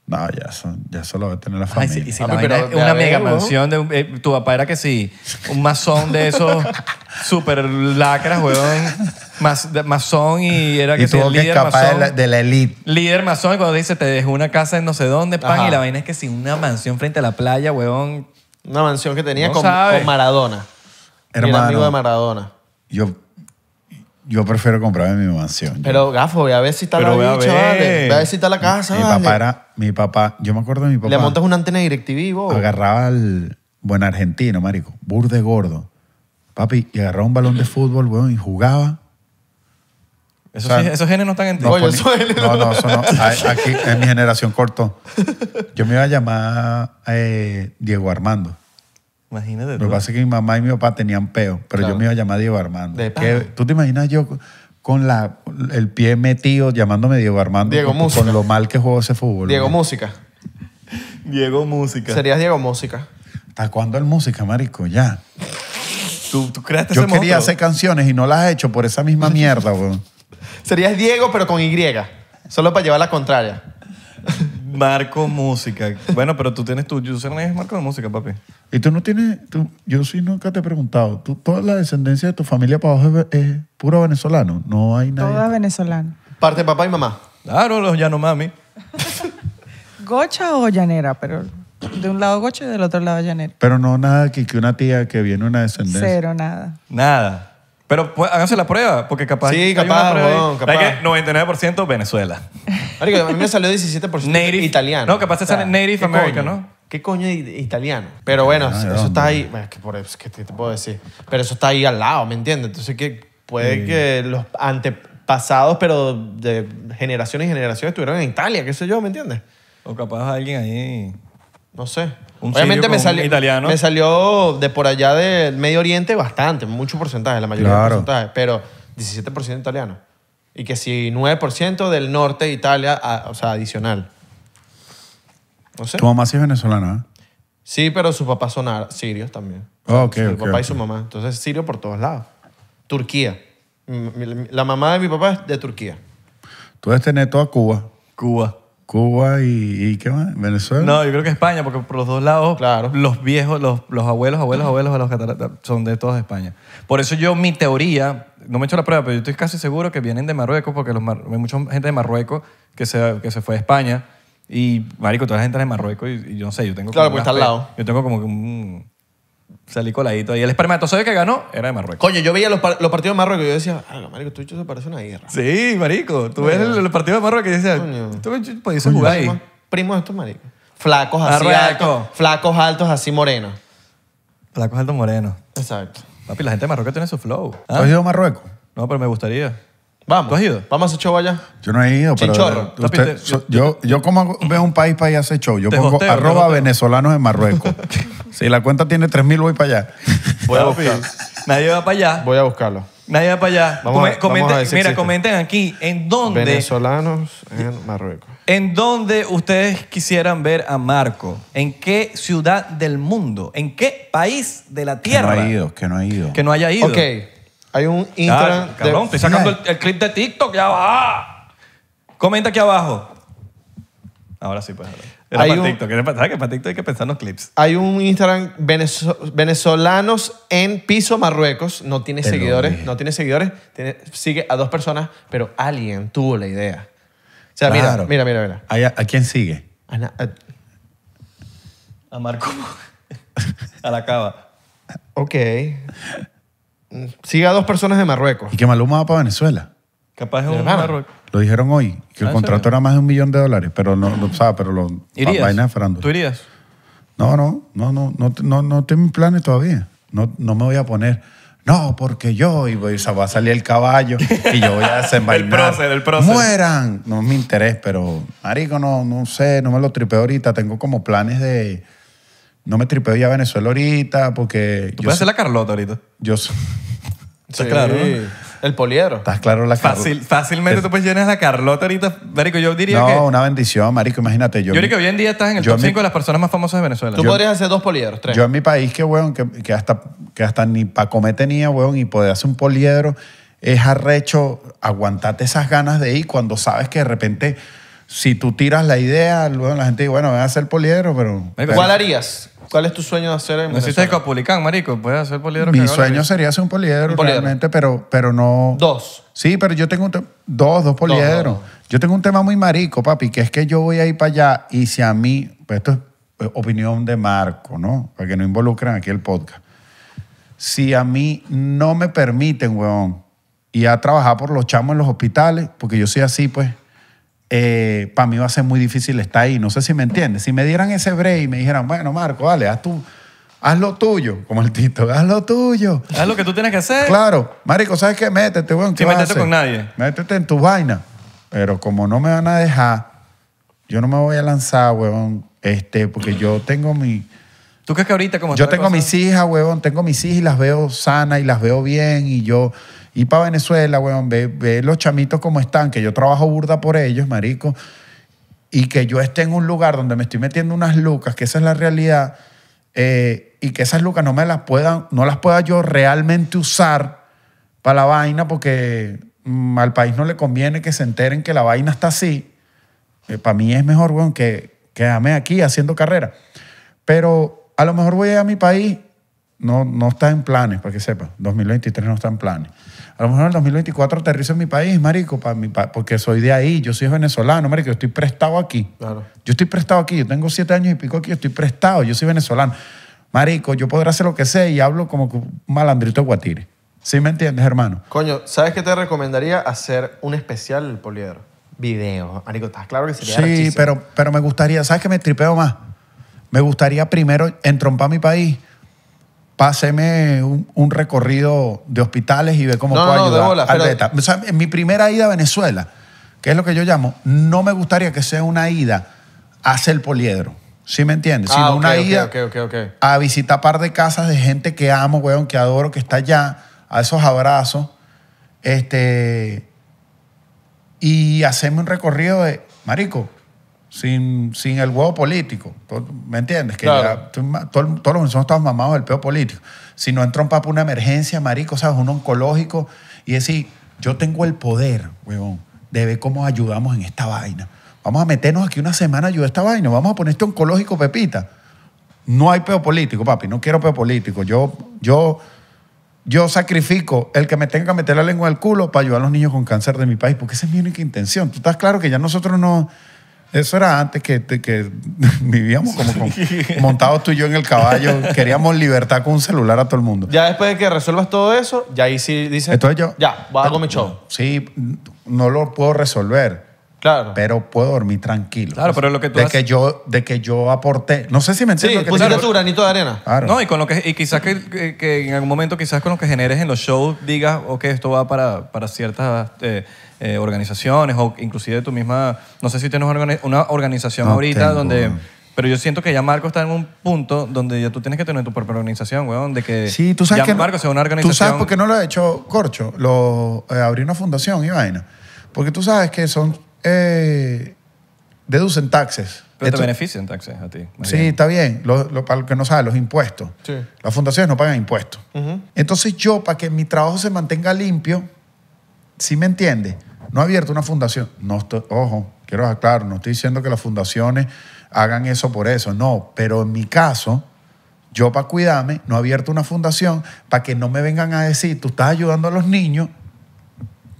No, ya eso, ya lo va a tener la familia. y si ah, la pero una mega mansión de eh, tu papá era que sí, un masón de esos (laughs) super lacras, weón. masón y era que Y sí, el que líder de la, de elite. Líder masón, y cuando dice te dejó una casa en no sé dónde, pan, y la vaina es que sí, una mansión frente a la playa, weón. Una mansión que tenía con, Maradona. Hermano. amigo de Maradona. Yo yo prefiero comprarme mi mansión. Pero gafo, voy a ver si está la bicha, a ver si está la casa, Mi papá era, mi papá, yo me acuerdo de mi papá. Le montas una antena de directivo. agarraba al buen argentino, marico, burde gordo. Papi, y agarraba un balón de fútbol, weón, y jugaba. esos genes no están en ti. No, no, eso no. Aquí en mi generación corto. Yo me iba a llamar eh, Diego Armando. Lo que pasa es que mi mamá y mi papá tenían peo, pero yo me iba a llamar Diego Armando. ¿Tú te imaginas yo con la, el pie metido llamándome Diego Armando? Diego con, lo mal que jugó ese fútbol. Diego Música. Diego Música. Serías Diego Música. ¿Hasta cuándo el Música, marico? Ya. ¿Tú, tú creaste Yo quería hacer canciones y no las he hecho por esa misma mierda, weón. (laughs) Serías Diego, pero con Y. Solo para llevar la contraria. Marco Música. Bueno, pero tú tienes tu username es Marco de Música, papi. Y tú no tienes, tú, yo sí nunca te he preguntado, ¿tú, toda la descendencia de tu familia para abajo es, puro venezolano, no hay nada. Toda venezolana. Parte de papá y mamá. Claro, los mami. (laughs) Gocha o llanera, pero de un lado gocha y del otro lado llanera. Pero no nada que, que una tía que viene una descendencia. Cero, nada. Nada. Pero pues, háganse la prueba, porque capaz. Sí, capaz, capaz. Hay que 99% Venezuela. a mí me salió 17% italiano. No, capaz te O sea, sale Native American, ¿no? ¿Qué coño de italiano? Pero bueno, ah, eso está ahí. es que por ¿qué te puedo decir? Pero eso está ahí al lado, ¿me entiendes? Entonces, qué puede que los antepasados, pero de generaciones y generaciones, estuvieron en Italia, qué sé yo, ¿me entiendes? O capaz alguien ahí no sé. Obviamente me salió, italiano. me salió de por allá del Medio Oriente bastante, mucho porcentaje, la mayoría de porcentaje, pero 17% italiano. Y que si 9% del norte de Italia, o sea, adicional. No sé. Tu mamá sí es venezolana, ¿eh? Sí, pero sus papás son sirios también. Ah, ok, Su papá y su mamá. Entonces, sirio por todos lados. Turquía. Mm, la mamá de mi papá es de Turquía. Tú debes tener toda Cuba. Cuba. Cuba y, ¿qué más? Venezuela. No, yo creo que España, porque por los dos lados, claro. los viejos, los, abuelos, abuelos, abuelos de los catalanes son de todos España. Por eso yo, mi teoría, no me he hecho la prueba, pero yo estoy casi seguro que vienen de Marruecos, porque hay mucha gente de Marruecos que se, que se fue a España. Y, marico, toda la gente de Marruecos y, yo no sé, yo tengo... Claro, pues está al lado. Yo tengo como que un salí coladito. Y el espermatozoide que ganó era de Marruecos. Coño, yo veía los, los partidos de Marruecos y yo decía, ah, marico, tú este hecho se parece una guerra. Sí, marico. Tú ves los partidos de Marruecos y dices, Coño. tú este podías jugar ahí. Primo de estos maricos. Flacos así altos. Flacos altos así morenos. Flacos altos, morenos. Exacto. Papi, la gente de Marruecos tiene su flow. ¿Tú has ido a Marruecos? No, pero me gustaría. Vamos. has ido? Vamos a hacer show allá. Yo no he ido, pero. Chinchorro. yo, yo como veo un país para allá a hacer show. Yo pongo arroba venezolanos en Marruecos. (laughs) si la cuenta tiene 3.000, voy para allá. Voy a buscar. Nadie va para allá. Voy a buscarlo. Nadie va para allá. mira, comenten aquí en dónde, Venezolanos en Marruecos. en dónde ustedes quisieran ver a Marco. ¿En qué ciudad del mundo? ¿En qué país de la tierra? que no ha ido. Que no haya ido. Ok. Hay un Instagram. Ah, cabrón, estoy sacando el, clip de TikTok, ya va. Comenta aquí abajo. Ahora sí, pues. Era para TikTok. ¿Sabes que para TikTok hay que pensar en los clips? Hay un Instagram venezolanos en piso Marruecos. No tiene seguidores. No tiene seguidores. sigue a dos personas, pero alguien tuvo la idea. O sea, mira, mira, mira. ¿A, quién sigue? A, a... a Marco. (laughs) a la cava. Ok. Siga a dos personas de Marruecos. Y que Maluma va para Venezuela. Capaz es un Marruecos. Lo dijeron hoy, que el ah, contrato era más de un millón de dólares, pero no, lo sabe pero lo ¿Irías? vaina ¿Tú irías? No, no, no, no, no, no, no tengo mis planes todavía. No, no me voy a poner, no, porque yo, y voy, va a salir el caballo y yo voy a (laughs) desembarcar El prócer, el prócer. Mueran. No es mi interés, pero, marico, no, no sé, no me lo tripeo ahorita. Tengo como planes de no me tripeo ya a Venezuela ahorita porque... Tú voy puedes hacer la Carlota ahorita. Yo soy... claro. El poliedro. Estás claro la Carlota. Fácil, fácilmente tú puedes llenas la Carlota ahorita, Marico. Yo diría no, que. No, una bendición, Marico. Imagínate. Yo, yo creo que hoy en día estás en el top 5 de las personas más famosas de Venezuela. Tú podrías hacer dos poliedros, tres. Yo en mi país, que weón, que, hasta, que hasta ni para comer tenía, weón, y poder hacer un poliedro es arrecho aguantarte esas ganas de ir cuando sabes que de repente. Si tú tiras la idea, luego la gente dice, bueno, voy a hacer poliedro, pero... ¿Cuál harías? ¿Cuál es tu sueño de hacer en Necesitas ser marico. Puedes hacer poliedro. Mi sueño sería hacer un poliedro, Obviamente, pero, pero no... Dos. Sí, pero yo tengo dos, dos poliedros. Yo tengo un tema muy marico, papi, que es que yo voy a ir para allá y si a mí, pues esto es eh, opinión de Marco, ¿no? Para que no involucren aquí el podcast. Si a mí no me permiten, weón, ir a trabajar por los chamos en los hospitales, porque yo soy así, pues, eh, para mí va a ser muy difícil estar ahí. No sé si me entiendes. Si me dieran ese break y me dijeran, bueno, Marco, dale, haz tú. Haz lo tuyo, como el Tito, haz lo tuyo. Haz lo que tú tienes que hacer. Claro, Marico, ¿sabes qué? Métete, weón. Sí, métete con nadie. Métete en tu vaina. Pero como no me van a dejar, yo no me voy a lanzar, weón, este, porque yo tengo mi. ¿Tú crees que ahorita como Yo tengo mis hijas, weón, tengo mis hijas y las veo sanas y las veo bien y yo y para Venezuela, weón, ve, los chamitos como están, que yo trabajo burda por ellos, marico, y que yo esté en un lugar donde me estoy metiendo unas lucas, que esa es la realidad, eh, y que esas lucas no me las puedan, no las pueda yo realmente usar para la vaina, porque mm, al país no le conviene que se enteren que la vaina está así. Eh, para mí es mejor, weón, que quedarme aquí haciendo carrera. Pero a lo mejor voy a mi país, no, no está en planes, para que sepa, 2023 no está en planes. A lo mejor en el 2024 aterrizo en mi país, marico, mi porque soy de ahí, yo soy venezolano, marico, yo estoy prestado aquí. Claro. Yo estoy prestado aquí, yo tengo siete años y pico aquí, yo estoy prestado, yo soy venezolano. Marico, yo podré hacer lo que sé y hablo como un malandrito de guatire. ¿Sí me entiendes, hermano? Coño, ¿sabes qué te recomendaría? Hacer un especial poliedro. Video. Marico, estás claro que sería Sí, pero, pero me gustaría, ¿sabes qué me tripeo más? Me gustaría primero entrompar mi país páseme un, un, recorrido de hospitales y ve cómo puedo ayudar al beta. O en mi primera ida a Venezuela, que es lo que yo llamo, no me gustaría que sea una ida a el poliedro. ¿Sí me entiendes? Ah, Sino una ida a visitar par de casas de gente que amo, weón, que adoro, que está allá, a esos abrazos. Este. Y hacerme un recorrido de. Marico, sin, el huevo político. ¿Me entiendes? Que todos los estamos mamados del peo político. Si no entra un papo una emergencia, marico, ¿sabes? Un oncológico y decir, yo tengo el poder, huevón, de ver cómo ayudamos en esta vaina. Vamos a meternos aquí una semana a ayudar a esta vaina. Vamos a poner este oncológico, Pepita. No hay peo político, papi. No quiero peo político. Yo, yo, yo sacrifico el que me tenga que meter la lengua al culo para ayudar a los niños con cáncer de mi país, porque esa es mi única intención. Tú estás claro que ya nosotros no eso era antes que, que (laughs) vivíamos como montados tú y yo en el caballo. Queríamos libertad con un celular a todo el mundo. Ya después de que resuelvas todo eso, ya ahí sí dice Entonces yo. Ya, hago mi show. Sí, no lo puedo resolver Claro. Pero puedo dormir tranquilo. Claro, pero lo que tú de que yo De que yo aporté. No sé si me entiendes. Sí, pusiste tu granito de arena. Claro. No, y, con lo que, quizás que, en algún momento, quizás con lo que generes en los shows, digas, ok, esto va para, para ciertas eh, eh, organizaciones o inclusive tu misma. No sé si tienes una organización ahorita donde. Pero yo siento que ya Marco está en un punto donde ya tú tienes que tener tu propia organización, weón. De que sí, tú sabes ya Marco sea una organización. Tú sabes por qué no lo ha hecho Corcho, lo eh, una fundación y vaina. Porque tú sabes que son eh, deducen taxes. Pero te benefician taxes a ti. Sí, está bien. Lo, para los que no saben, los impuestos. Las fundaciones no pagan impuestos. Entonces yo, para que mi trabajo se mantenga limpio, ¿sí me entiende? No he abierto una fundación. No ojo, quiero aclarar, no estoy diciendo que las fundaciones hagan eso por eso. No, pero en mi caso, yo para cuidarme, no he abierto una fundación para que no me vengan a decir, tú estás ayudando a los niños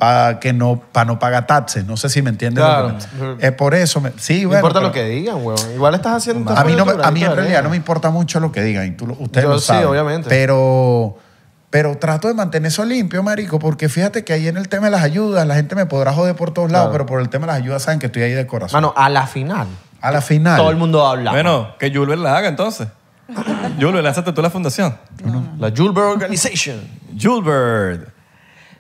para que no para no pagar No sé si me entiendes. Es por eso. Sí, sí, no importa lo que digan, weón. Igual estás haciendo. A mí, no, a mí en realidad no me importa mucho lo que digan. ustedes Sí, obviamente. Pero, pero trato de mantener eso limpio, marico, porque fíjate que ahí en el tema de las ayudas, la gente me podrá joder por todos lados, pero por el tema de las ayudas saben que estoy ahí de corazón. Mano, a la final. A la final. Todo el mundo habla. Bueno, que Julber la haga entonces. (laughs) Julber, lánzate tú la fundación. La Julber Organization. Julbert.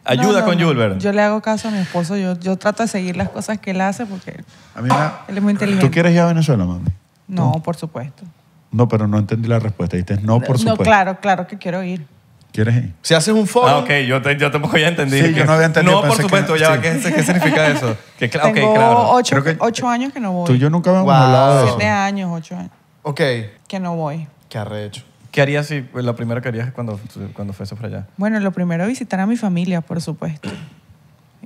Ayuda con no. Yo le hago caso a mi esposo. Yo, yo trato de seguir las cosas que él hace porque A mí él es muy inteligente. ¿Tú quieres ir a Venezuela, mami? No, por supuesto. No, pero no entendí la respuesta. Dijiste, no, por supuesto. No, claro, claro que quiero ir. ¿Quieres ir? Si haces un foro, Ah, ok, yo, te- yo tampoco ya entendí. Sí, no había entendido, No, por supuesto, ya, ¿qué, significa eso? Que, ok, Tengo claro. ocho, años que no voy. Tú y yo nunca habíamos Wow. hablado de eso. Siete años, ocho años ok. que no voy. Qué arrecho. ¿Qué harías si pues, lo primero que harías cuando, cuando fuese para allá? Bueno, lo primero visitar a mi familia, por supuesto.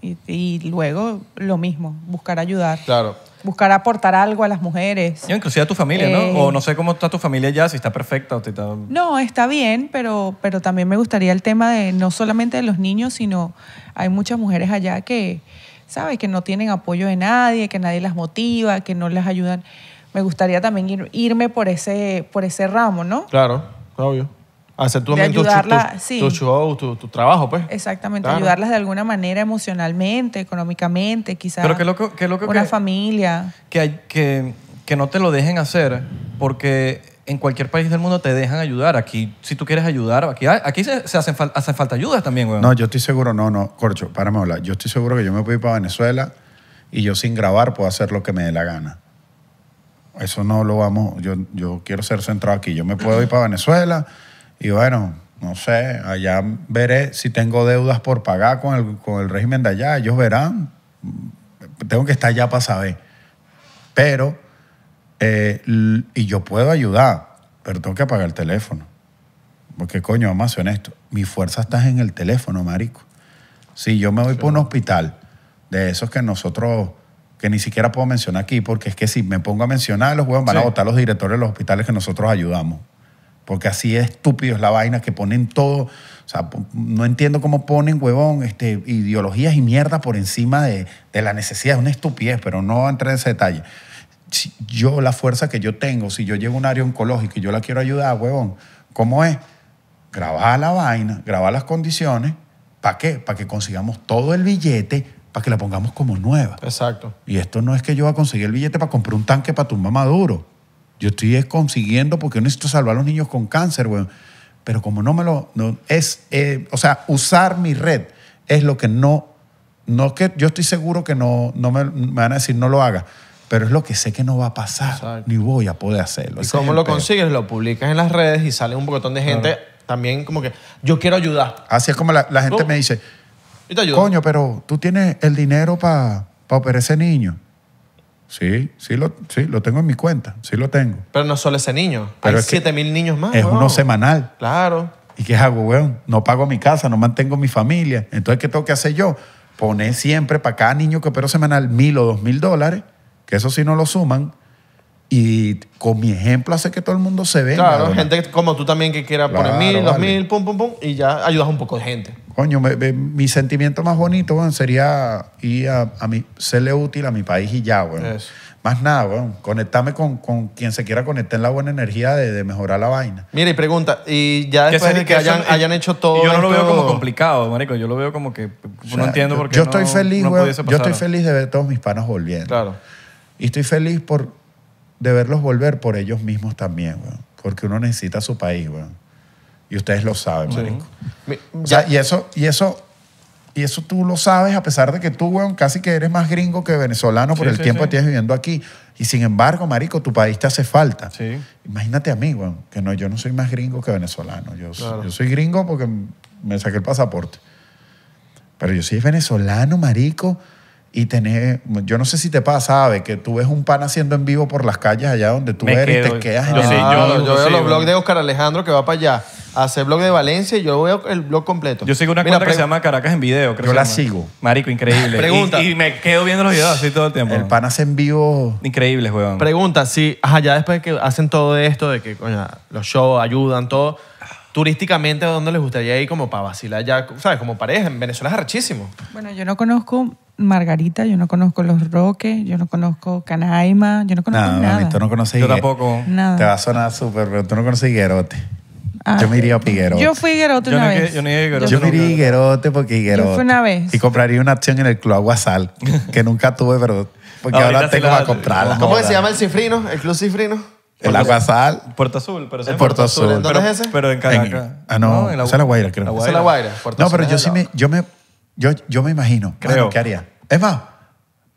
Y, luego lo mismo, buscar ayudar. Claro. Buscar aportar algo a las mujeres. Yo, inclusive a tu familia, ¿no? Eh, o no sé cómo está tu familia ya, si está perfecta o te está... No, está bien, pero, pero también me gustaría el tema de no solamente de los niños, sino hay muchas mujeres allá que, ¿sabes? Que no tienen apoyo de nadie, que nadie las motiva, que no les ayudan. Me gustaría también irme por ese, por ese ramo, ¿no? Claro obvio. Hacer tu, tu, show, tu, trabajo, pues. Exactamente, ayudarlas de alguna manera emocionalmente, económicamente, quizás. Pero que lo que, una familia. Que, que, no te lo dejen hacer, porque en cualquier país del mundo te dejan ayudar. Aquí, si tú quieres ayudar, aquí, aquí se, hacen, falta ayudas también, güey. No, yo estoy seguro, no, no, Corcho, párame hablar. Yo estoy seguro que yo me voy para Venezuela y yo sin grabar puedo hacer lo que me dé la gana eso no lo vamos, yo, yo quiero ser centrado aquí, yo me puedo ir para Venezuela y bueno, no sé, allá veré si tengo deudas por pagar con el, régimen de allá, ellos verán, tengo que estar allá para saber. Pero, eh, y yo puedo ayudar, pero tengo que pagar el teléfono. Porque coño, vamos a mi fuerza está en el teléfono, marico. Si yo me voy por un hospital de esos que nosotros que ni siquiera puedo mencionar aquí, porque es que si me pongo a mencionar a los huevos, van a votar los directores de los hospitales que nosotros ayudamos. Porque así es estúpido es la vaina que ponen todo. O sea, no entiendo cómo ponen, huevón, este, ideologías y mierda por encima de, la necesidad. Es una estupidez, pero no entré en ese detalle. yo, la fuerza que yo tengo, si yo llego a un área oncológica y yo la quiero ayudar, huevón, ¿cómo es? Grabar la vaina, grabar las condiciones. ¿Para qué? Para que consigamos todo el billete para que la pongamos como nueva. Exacto. Y esto no es que yo va a conseguir el billete para comprar un tanque para tu mamá duro. Yo estoy consiguiendo porque yo necesito salvar a los niños con cáncer, güey. Pero como no me lo... es, eh, o sea, usar mi red es lo que no... No que yo estoy seguro que no, no me, van a decir no lo haga, pero es lo que sé que no va a pasar, ni voy a poder hacerlo. ¿Y cómo lo consigues? Lo publicas en las redes y sale un botón de gente también como que yo quiero ayudar. Así es como la, gente me dice, Coño, pero tú tienes el dinero para operar ese niño. Sí, sí lo, sí, lo tengo en mi cuenta. Sí lo tengo. Pero no solo ese niño. Hay mil niños más. Es uno semanal. Claro. ¿Y qué hago, weón? No pago mi casa, no mantengo mi familia. Entonces, ¿qué tengo que hacer yo? Poner siempre para cada niño que opero semanal mil o dos mil dólares, que eso sí no lo suman. Y con mi ejemplo hace que todo el mundo se vea. Claro, gente como tú también que quiera poner mil, dos mil, pum, pum, pum, y ya ayudas un poco de gente coño, mi sentimiento más bonito sería ir a, a, serle útil a mi país y ya, bueno. Más nada, bueno, conectarme con, con, quien se quiera conectar en la buena energía de, de mejorar la vaina. Mira, y pregunta, y ya después de que hayan, hecho todo. Yo no lo veo como complicado, marico. Yo lo veo como que no entiendo por qué. Yo estoy feliz, Yo estoy feliz de ver todos mis panos volviendo. Claro. Y estoy feliz por, de verlos volver por ellos mismos también, güey. Porque uno necesita su país, güey. Y ustedes lo saben, marico. y eso, y eso, y eso tú lo sabes, a pesar de que tú, weón, casi que eres más gringo que venezolano por el tiempo que tienes viviendo aquí. Y sin embargo, marico, tu país te hace falta. Imagínate a mí, weón, que no, yo no soy más gringo que venezolano. Yo, yo soy gringo porque me saqué el pasaporte. Pero yo soy venezolano, marico y tenés, yo no sé si te pasa, sabe que tú ves un pan haciendo en vivo por las calles allá donde tú eres y te quedas en el- yo- veo los de Oscar Alejandro que va para allá a hacer blog de Valencia y yo veo el blog completo. Yo sigo una Mira, que se llama Caracas en Video. Creo Yo la sigo. Marico, increíble. (laughs) Y, me quedo viendo los videos así todo el tiempo. El pan hace en vivo. Increíble, weón. Pregunta, si, allá después que hacen todo esto, de que los shows ayudan, todo, turísticamente, ¿a dónde les gustaría ir como para vacilar ya, sabes, como pareja? En Venezuela es arrechísimo. Bueno, yo no conozco Margarita, yo no conozco Los Roques, yo no conozco Canaima, yo no conozco no, nada. tú no conoces Yo tampoco. Nada. Te va a sonar súper, pero tú no conoces Higuerote. Ah, yo me iría a Higuerote. Yo fui a Higuerote una vez. yo, no iría a Higuerote. Yo, me iría a Higuerote porque Higuerote. Yo fui una vez. Y compraría una acción en el Club Aguasal, que nunca tuve, pero porque ah, ahora tengo que comprarla. ¿Cómo se llama el cifrino? ¿El Club Cifrino? El Agua Sal. Puerto Azul, pero es Puerto Azul. dónde es ese? Pero en Caracas. ah, no, en la, La Guaira, creo. La Guaira. La Guaira. Puerto no, pero yo sí me, yo me, yo, yo me imagino. Creo. ¿Qué haría? Es más,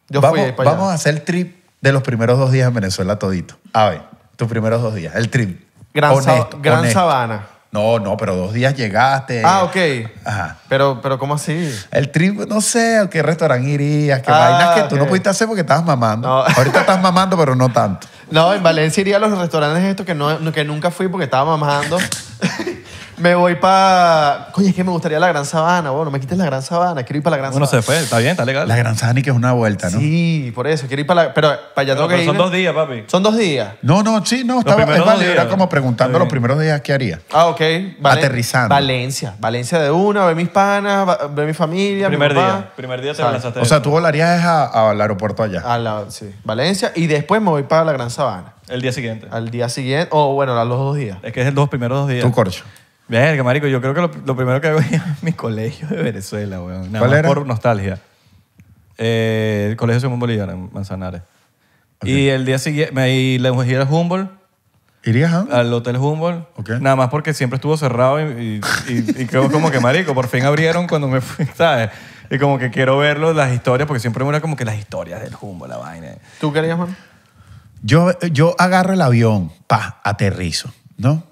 yo vamos, fui vamos a hacer el trip de los primeros dos días en Venezuela todito. A ver, tus primeros dos días, el trip. Gran, gran Sabana. No, no, pero dos días llegaste. Ah, ok. Ajá. Pero, pero ¿cómo así? El trip, no sé, a qué restaurante irías, qué ah, vainas que tú no pudiste hacer porque estabas mamando. Ahorita estás mamando, pero no tanto. No, en Valencia iría a los restaurantes estos que, no, que nunca fui porque estaba mamando. (laughs) Me voy para. Coño, es que me gustaría la Gran Sabana, bueno, me quites la Gran Sabana, quiero ir para la Gran Sabana. Bueno, se fue, está bien, está legal. La Gran Sabana y que es una vuelta, ¿no? Sí, por eso, quiero ir para la. Pero para allá tengo que ir. son dos días, papi. Son dos días. No, no, sí, no, estaba, es era como preguntando los primeros días qué haría. Ah, ok. Aterrizando. Valencia. Valencia de una, ver mis panas, ver mi familia. Primer día. Primer día te lanzaste. O sea, tú volarías al aeropuerto allá. A la, sí, Valencia. Y después me voy para la Gran Sabana. El día siguiente. Al día siguiente, o bueno, los dos días. Es que es el dos primeros dos días. Tu Corcho. Verga, marico, yo creo que lo, primero que hago (laughs) es a mi colegio de Venezuela, weón. ¿Cuál era? por nostalgia. Eh, el colegio Simón Bolívar en Manzanares. Y el día siguiente me voy a ir Humboldt, ¿Irías a? al hotel Humboldt. Nada más porque siempre estuvo cerrado y, y, creo como que, marico, por fin abrieron cuando me fui, (laughs) ¿sabes? Y como que quiero verlo, las historias, porque siempre me era como que las historias del Humboldt, la vaina. ¿Tú querías, man? Yo, yo agarro el avión, pa, aterrizo, ¿no?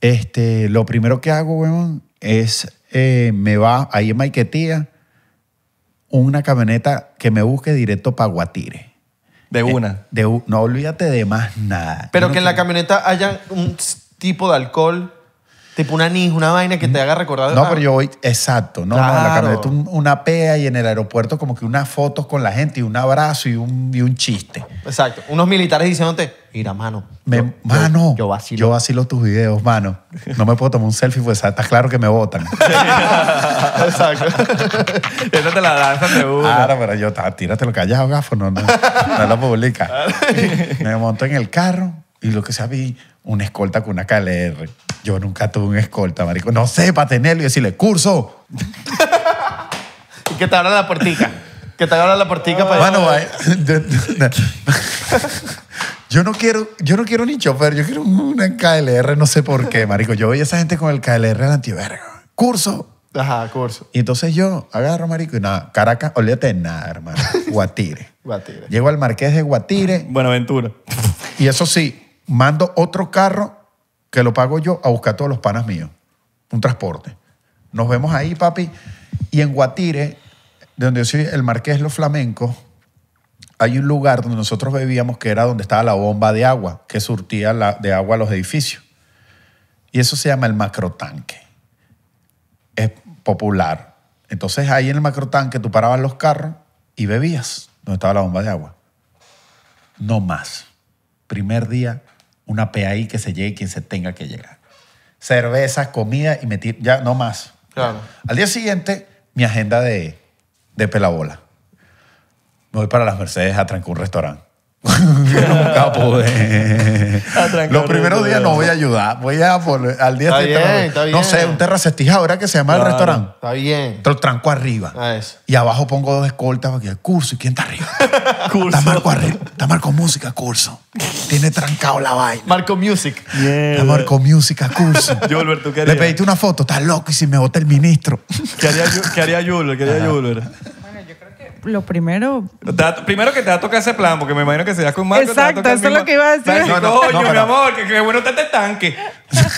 Este, lo primero que hago, weón, es eh, me va ahí en Maiquetía una camioneta que me busque directo para Guatire. De eh, una. De, no olvídate de más nada. Pero que en la camioneta haya un tipo de alcohol, tipo una anís, una vaina que te haga recordar. No, pero yo voy, exacto, no, no, la camioneta una pea y en el aeropuerto como que unas fotos con la gente y un abrazo y un, y un chiste. Exacto. Unos militares diciéndote, Mira, mano. mano, yo, vacilo. yo, vacilo. tus videos, mano. No me puedo tomar un selfie pues. estás claro que me votan. (laughs) Exacto. Esa te la danza de uno. Claro, pero yo, tírate lo callado, gafo. No, no, no lo publica. (laughs) me monto en el carro y lo que sea, vi una escolta con una KLR. Yo nunca tuve un escolta, marico. No sé, para tenerlo y decirle, curso. (laughs) y qué te abra la puertica. Que te agarra la portica para (laughs) (laughs) yo, no, quiero, yo no quiero ni chofer, yo quiero una KLR, no sé por qué, marico. Yo veo a esa gente con el KLR al antiverga. Curso. Ajá, curso. Y entonces yo agarro, marico, y nada, Caracas, olvídate de nada, hermano. (laughs) Guatire. Guatire. Llego al Marqués de Guatire. Buenaventura. Y eso sí, mando otro carro que lo pago yo a buscar todos los panas míos. Un transporte. Nos vemos ahí, papi. Y en Guatire de donde yo soy, el Marqués Los Flamencos, hay un lugar donde nosotros bebíamos que era donde estaba la bomba de agua, que surtía de agua a los edificios. Y eso se llama el macrotanque. Es popular. Entonces ahí en el macrotanque tú parabas los carros y bebías donde estaba la bomba de agua. No más. Primer día, una PAI que se llegue quien se tenga que llegar. Cervezas, comida y metir, ya no más. Claro. Al día siguiente, mi agenda de de pelabola. Me voy para las Mercedes a trancar Restaurant. (laughs) (laughs) Ah, Los primeros días no voy a ayudar. Voy a al día siguiente. No sé, un terracestija ahora que se llama el restaurante. Está bien. tranco arriba. Ah, y abajo pongo dos escoltas para que el curso. ¿Y quién está arriba? (laughs) Está Marco arriba. Está Marco Música, curso. Tiene trancado la vaina. Marco Music. Marco Music curso. Le pediste una foto. está loco y si me vota el ministro. ¿Qué haría, ¿qué ¿Qué haría lo primero. primero que te va a tocar ese plan, porque me imagino que si con Marco. Exacto, eso es lo que iba a decir. No, no, Coño, mi amor, que, que, bueno está este tanque.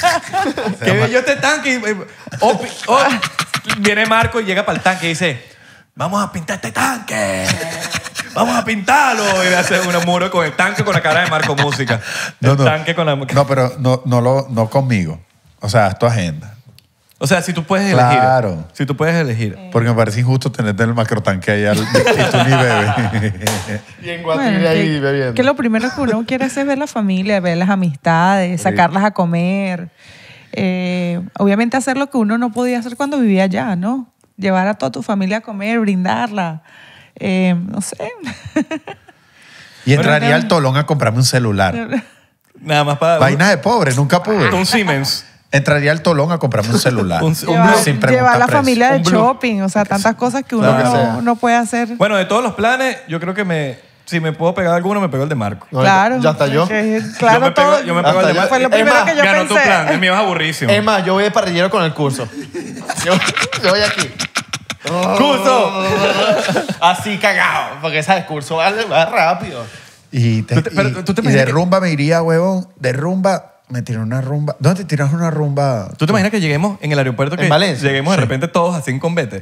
(laughs) que bello este tanque. Eh, oh, oh, Viene Marco y llega para el tanque y dice: Vamos a pintar este tanque. Vamos a pintarlo. Y hace un muro con el tanque con la cara de Marco Música. El no, tanque con la. No, pero no, no, lo, no conmigo. O sea, esto tu agenda. O sea, si tú puedes elegir. Claro. Si tú puedes elegir. Eh. Porque me parece injusto tenerte el macro macrotanque allá y tú ni bebes. (laughs) y en ahí que, bebiendo. Que lo primero que uno quiere hacer es ver la familia, ver las amistades, sacarlas a comer. Eh, obviamente hacer lo que uno no podía hacer cuando vivía allá, ¿no? Llevar a toda tu familia a comer, brindarla. Eh, no sé. y entraría al tolón a comprarme un celular. (laughs) Nada más para... Vaina de pobre, nunca pude. Un Siemens. Entraría al Tolón a comprarme un celular. (laughs) un, llevar, sin a la familia de shopping, o sea, tantas cosas que uno no, puede hacer. Bueno, de todos los planes, yo creo que me, si me puedo pegar alguno, me pego el de Marco. Claro. Ya está yo. Claro, yo me pego, yo me pego el de Marco. Fue yo ganó tu plan, el mío es aburrísimo. Es más, yo voy de parrillero con el curso. yo, voy aquí. ¡Curso! Oh. Así cagado, porque ese curso va, rápido. Y, te, pero, ¿tú te de rumba me iría, huevón. De rumba me tiraron una rumba. ¿Dónde te tiras una rumba? ¿Tú te imaginas que lleguemos en el aeropuerto que Valencia? lleguemos de repente todos así en combete.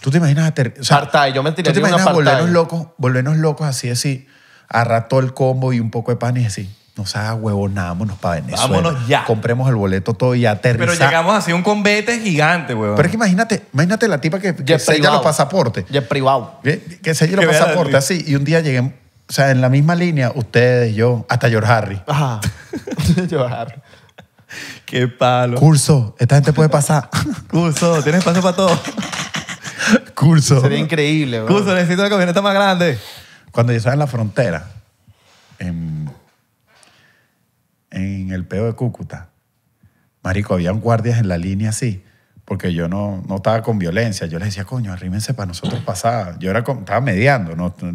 ¿Tú te imaginas a o yo me tiré ¿Tú te imaginas volvernos locos, volvernos locos así así, a el combo y un poco de pan y así? Nos haga Vámonos para Venezuela. Vámonos ya. Compremos el boleto todo y aterrizamos. Pero llegamos así un combete gigante, huevón. Pero es que imagínate, imagínate la tipa que, que sella los pasaportes. Ya privado. Que, que sella los pasaportes así y un día lleguemos o sea, en la misma línea, ustedes, yo, hasta George Harry. Ajá. (laughs) (laughs) George Harry. Qué palo. Curso, esta gente puede pasar. (laughs) Curso, tienes espacio para todo. Curso. Sería increíble, Curso, necesito una camioneta más grande. Cuando yo estaba en la frontera, en, en el peo de Cúcuta, marico, habían guardias en la línea así porque yo no, no estaba con violencia. Yo les decía, coño, arrímense para nosotros pasar. Yo era, estaba mediando,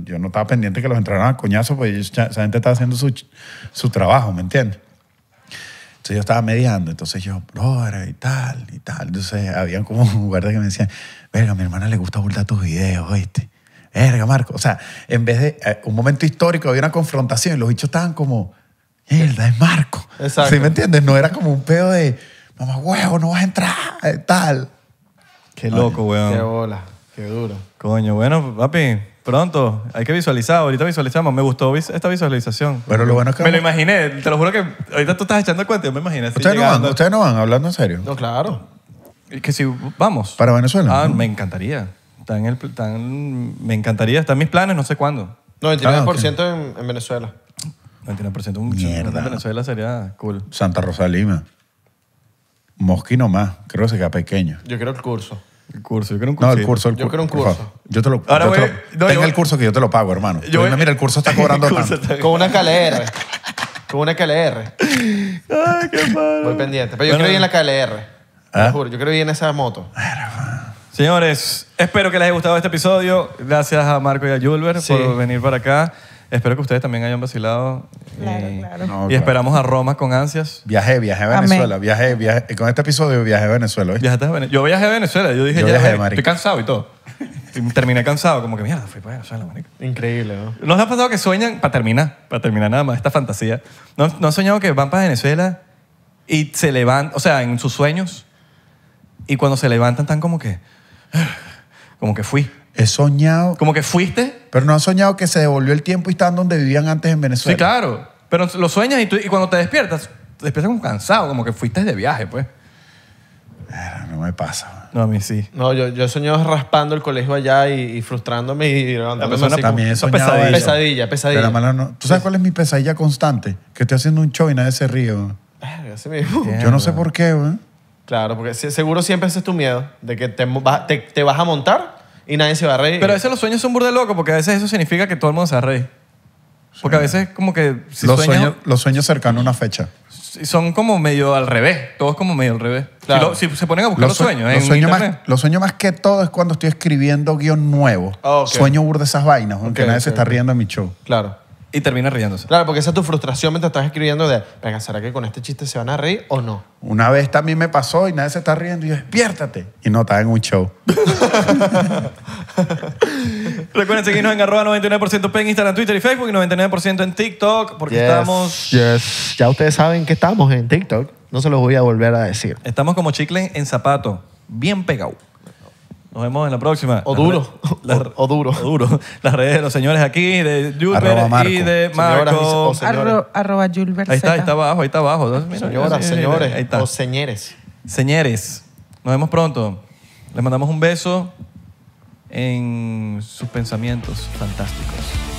yo no estaba pendiente que los entraran a coñazo, porque esa gente estaba haciendo su, trabajo, ¿me entiendes? Entonces yo estaba mediando, entonces yo, brother, y tal, y tal. Entonces habían como un (laughs) guardias que me decía, verga, a mi hermana le gusta burlar tus videos, ¿oíste? Verga, Marco. O sea, en vez de eh, un momento histórico había una confrontación y los bichos estaban como, mierda, es Marco. ¿Sí me entiendes? No era como un pedo de mamá huevo, no vas a entrar, eh, tal. Qué loco, weón. Qué bola, qué duro. Coño, bueno, papi, pronto. Hay que visualizar, ahorita visualizamos. Me gustó esta visualización. Pero lo bueno es que... Me lo imaginé, te lo juro que ahorita tú estás echando el cuento, yo me imaginé. ustedes no van, ustedes no van, hablando en serio. No, claro. Que si vamos. Para Venezuela. Ah, me encantaría. Está en el, está me encantaría, están mis planes, no sé cuándo. 99% ah, en, en Venezuela. 99% un Mierda. en Venezuela sería cool. Santa Rosa Lima. Mosquino más. Creo que se queda pequeño. Yo quiero el curso. El curso, yo quiero un curso. No, el curso. El yo quiero un curso. yo te lo, Ahora yo tenga el curso que yo te lo pago, hermano. mira, el curso está (laughs) cobrando tanto. Con una KLR. (laughs) con una KLR. Ay, qué padre. Voy pendiente. Pero yo creo ir en la KLR. ¿Ah? juro, yo creo ir en esa moto. Señores, espero que les haya gustado este episodio. Gracias a Marco y a Julber por venir para acá. Espero que ustedes también hayan vacilado. Claro, y, esperamos a Roma con ansias. Viajé, viajé a Venezuela. Viajé, Con este episodio viajé a Venezuela. Yo viajé a Venezuela. Yo dije, ya eh, estoy cansado y todo. terminé cansado, como que mira fui para Venezuela, Increíble, ¿no? ¿Nos ha pasado que sueñan, para terminar, para terminar nada más, esta fantasía, ¿no, han soñado que van para Venezuela y se levantan, o sea, en sus sueños, y cuando se levantan están como que, ah", como que fui. He soñado. Como que fuiste. Pero no has soñado que se devolvió el tiempo y están donde vivían antes en Venezuela. Sí, claro. Pero lo sueñas y, tú, cuando te despiertas, despiertas como cansado, como que fuiste de viaje, pues. No me pasa. No, a mí sí. No, yo, yo he soñado raspando el colegio allá y, frustrándome y levantándome. La persona también pesadilla. pesadilla, pesadilla. no. ¿Tú sabes cuál es mi pesadilla constante? Que estoy haciendo un show y ese río, ríe. Yo no sé por qué, güey. Claro, porque seguro siempre ese es tu miedo, de que te, te vas a montar y nadie se va a reír. Pero a veces los sueños son burde loco porque a veces eso significa que todo el mundo se va a reír. Porque a veces como que los, sueños, los sueños cercanos a una fecha. son como medio al revés. Todo es como medio al revés. Claro. Si, se ponen a buscar los, sueños en los sueños más, los sueños más que todo es cuando estoy escribiendo guión nuevo. Ah, sueño burde esas vainas, aunque nadie se está riendo en mi show. Claro y termina riéndose. Claro, porque esa es tu frustración mientras estás escribiendo de, venga, ¿será que con este chiste se van a reír o no? Una vez también me pasó y nadie se está riendo y yo, despiértate. Y no, estaba en un show. (laughs) Recuerden seguirnos en arroba 99% en Instagram, Twitter y Facebook y 99% en TikTok porque estamos... yes. Ya ustedes saben que estamos en TikTok. No se los voy a volver a decir. Estamos como chicle en zapato, bien pegado. Nos vemos en la próxima. O duro. o, duro. O duro. Las redes de los señores aquí, de Julber y de Marco. Arro, arroba Julber. Ahí está, ahí está abajo, ahí está abajo. Señoras, señores, ahí está. o señores. Señores, nos vemos pronto. Les mandamos un beso en sus pensamientos fantásticos.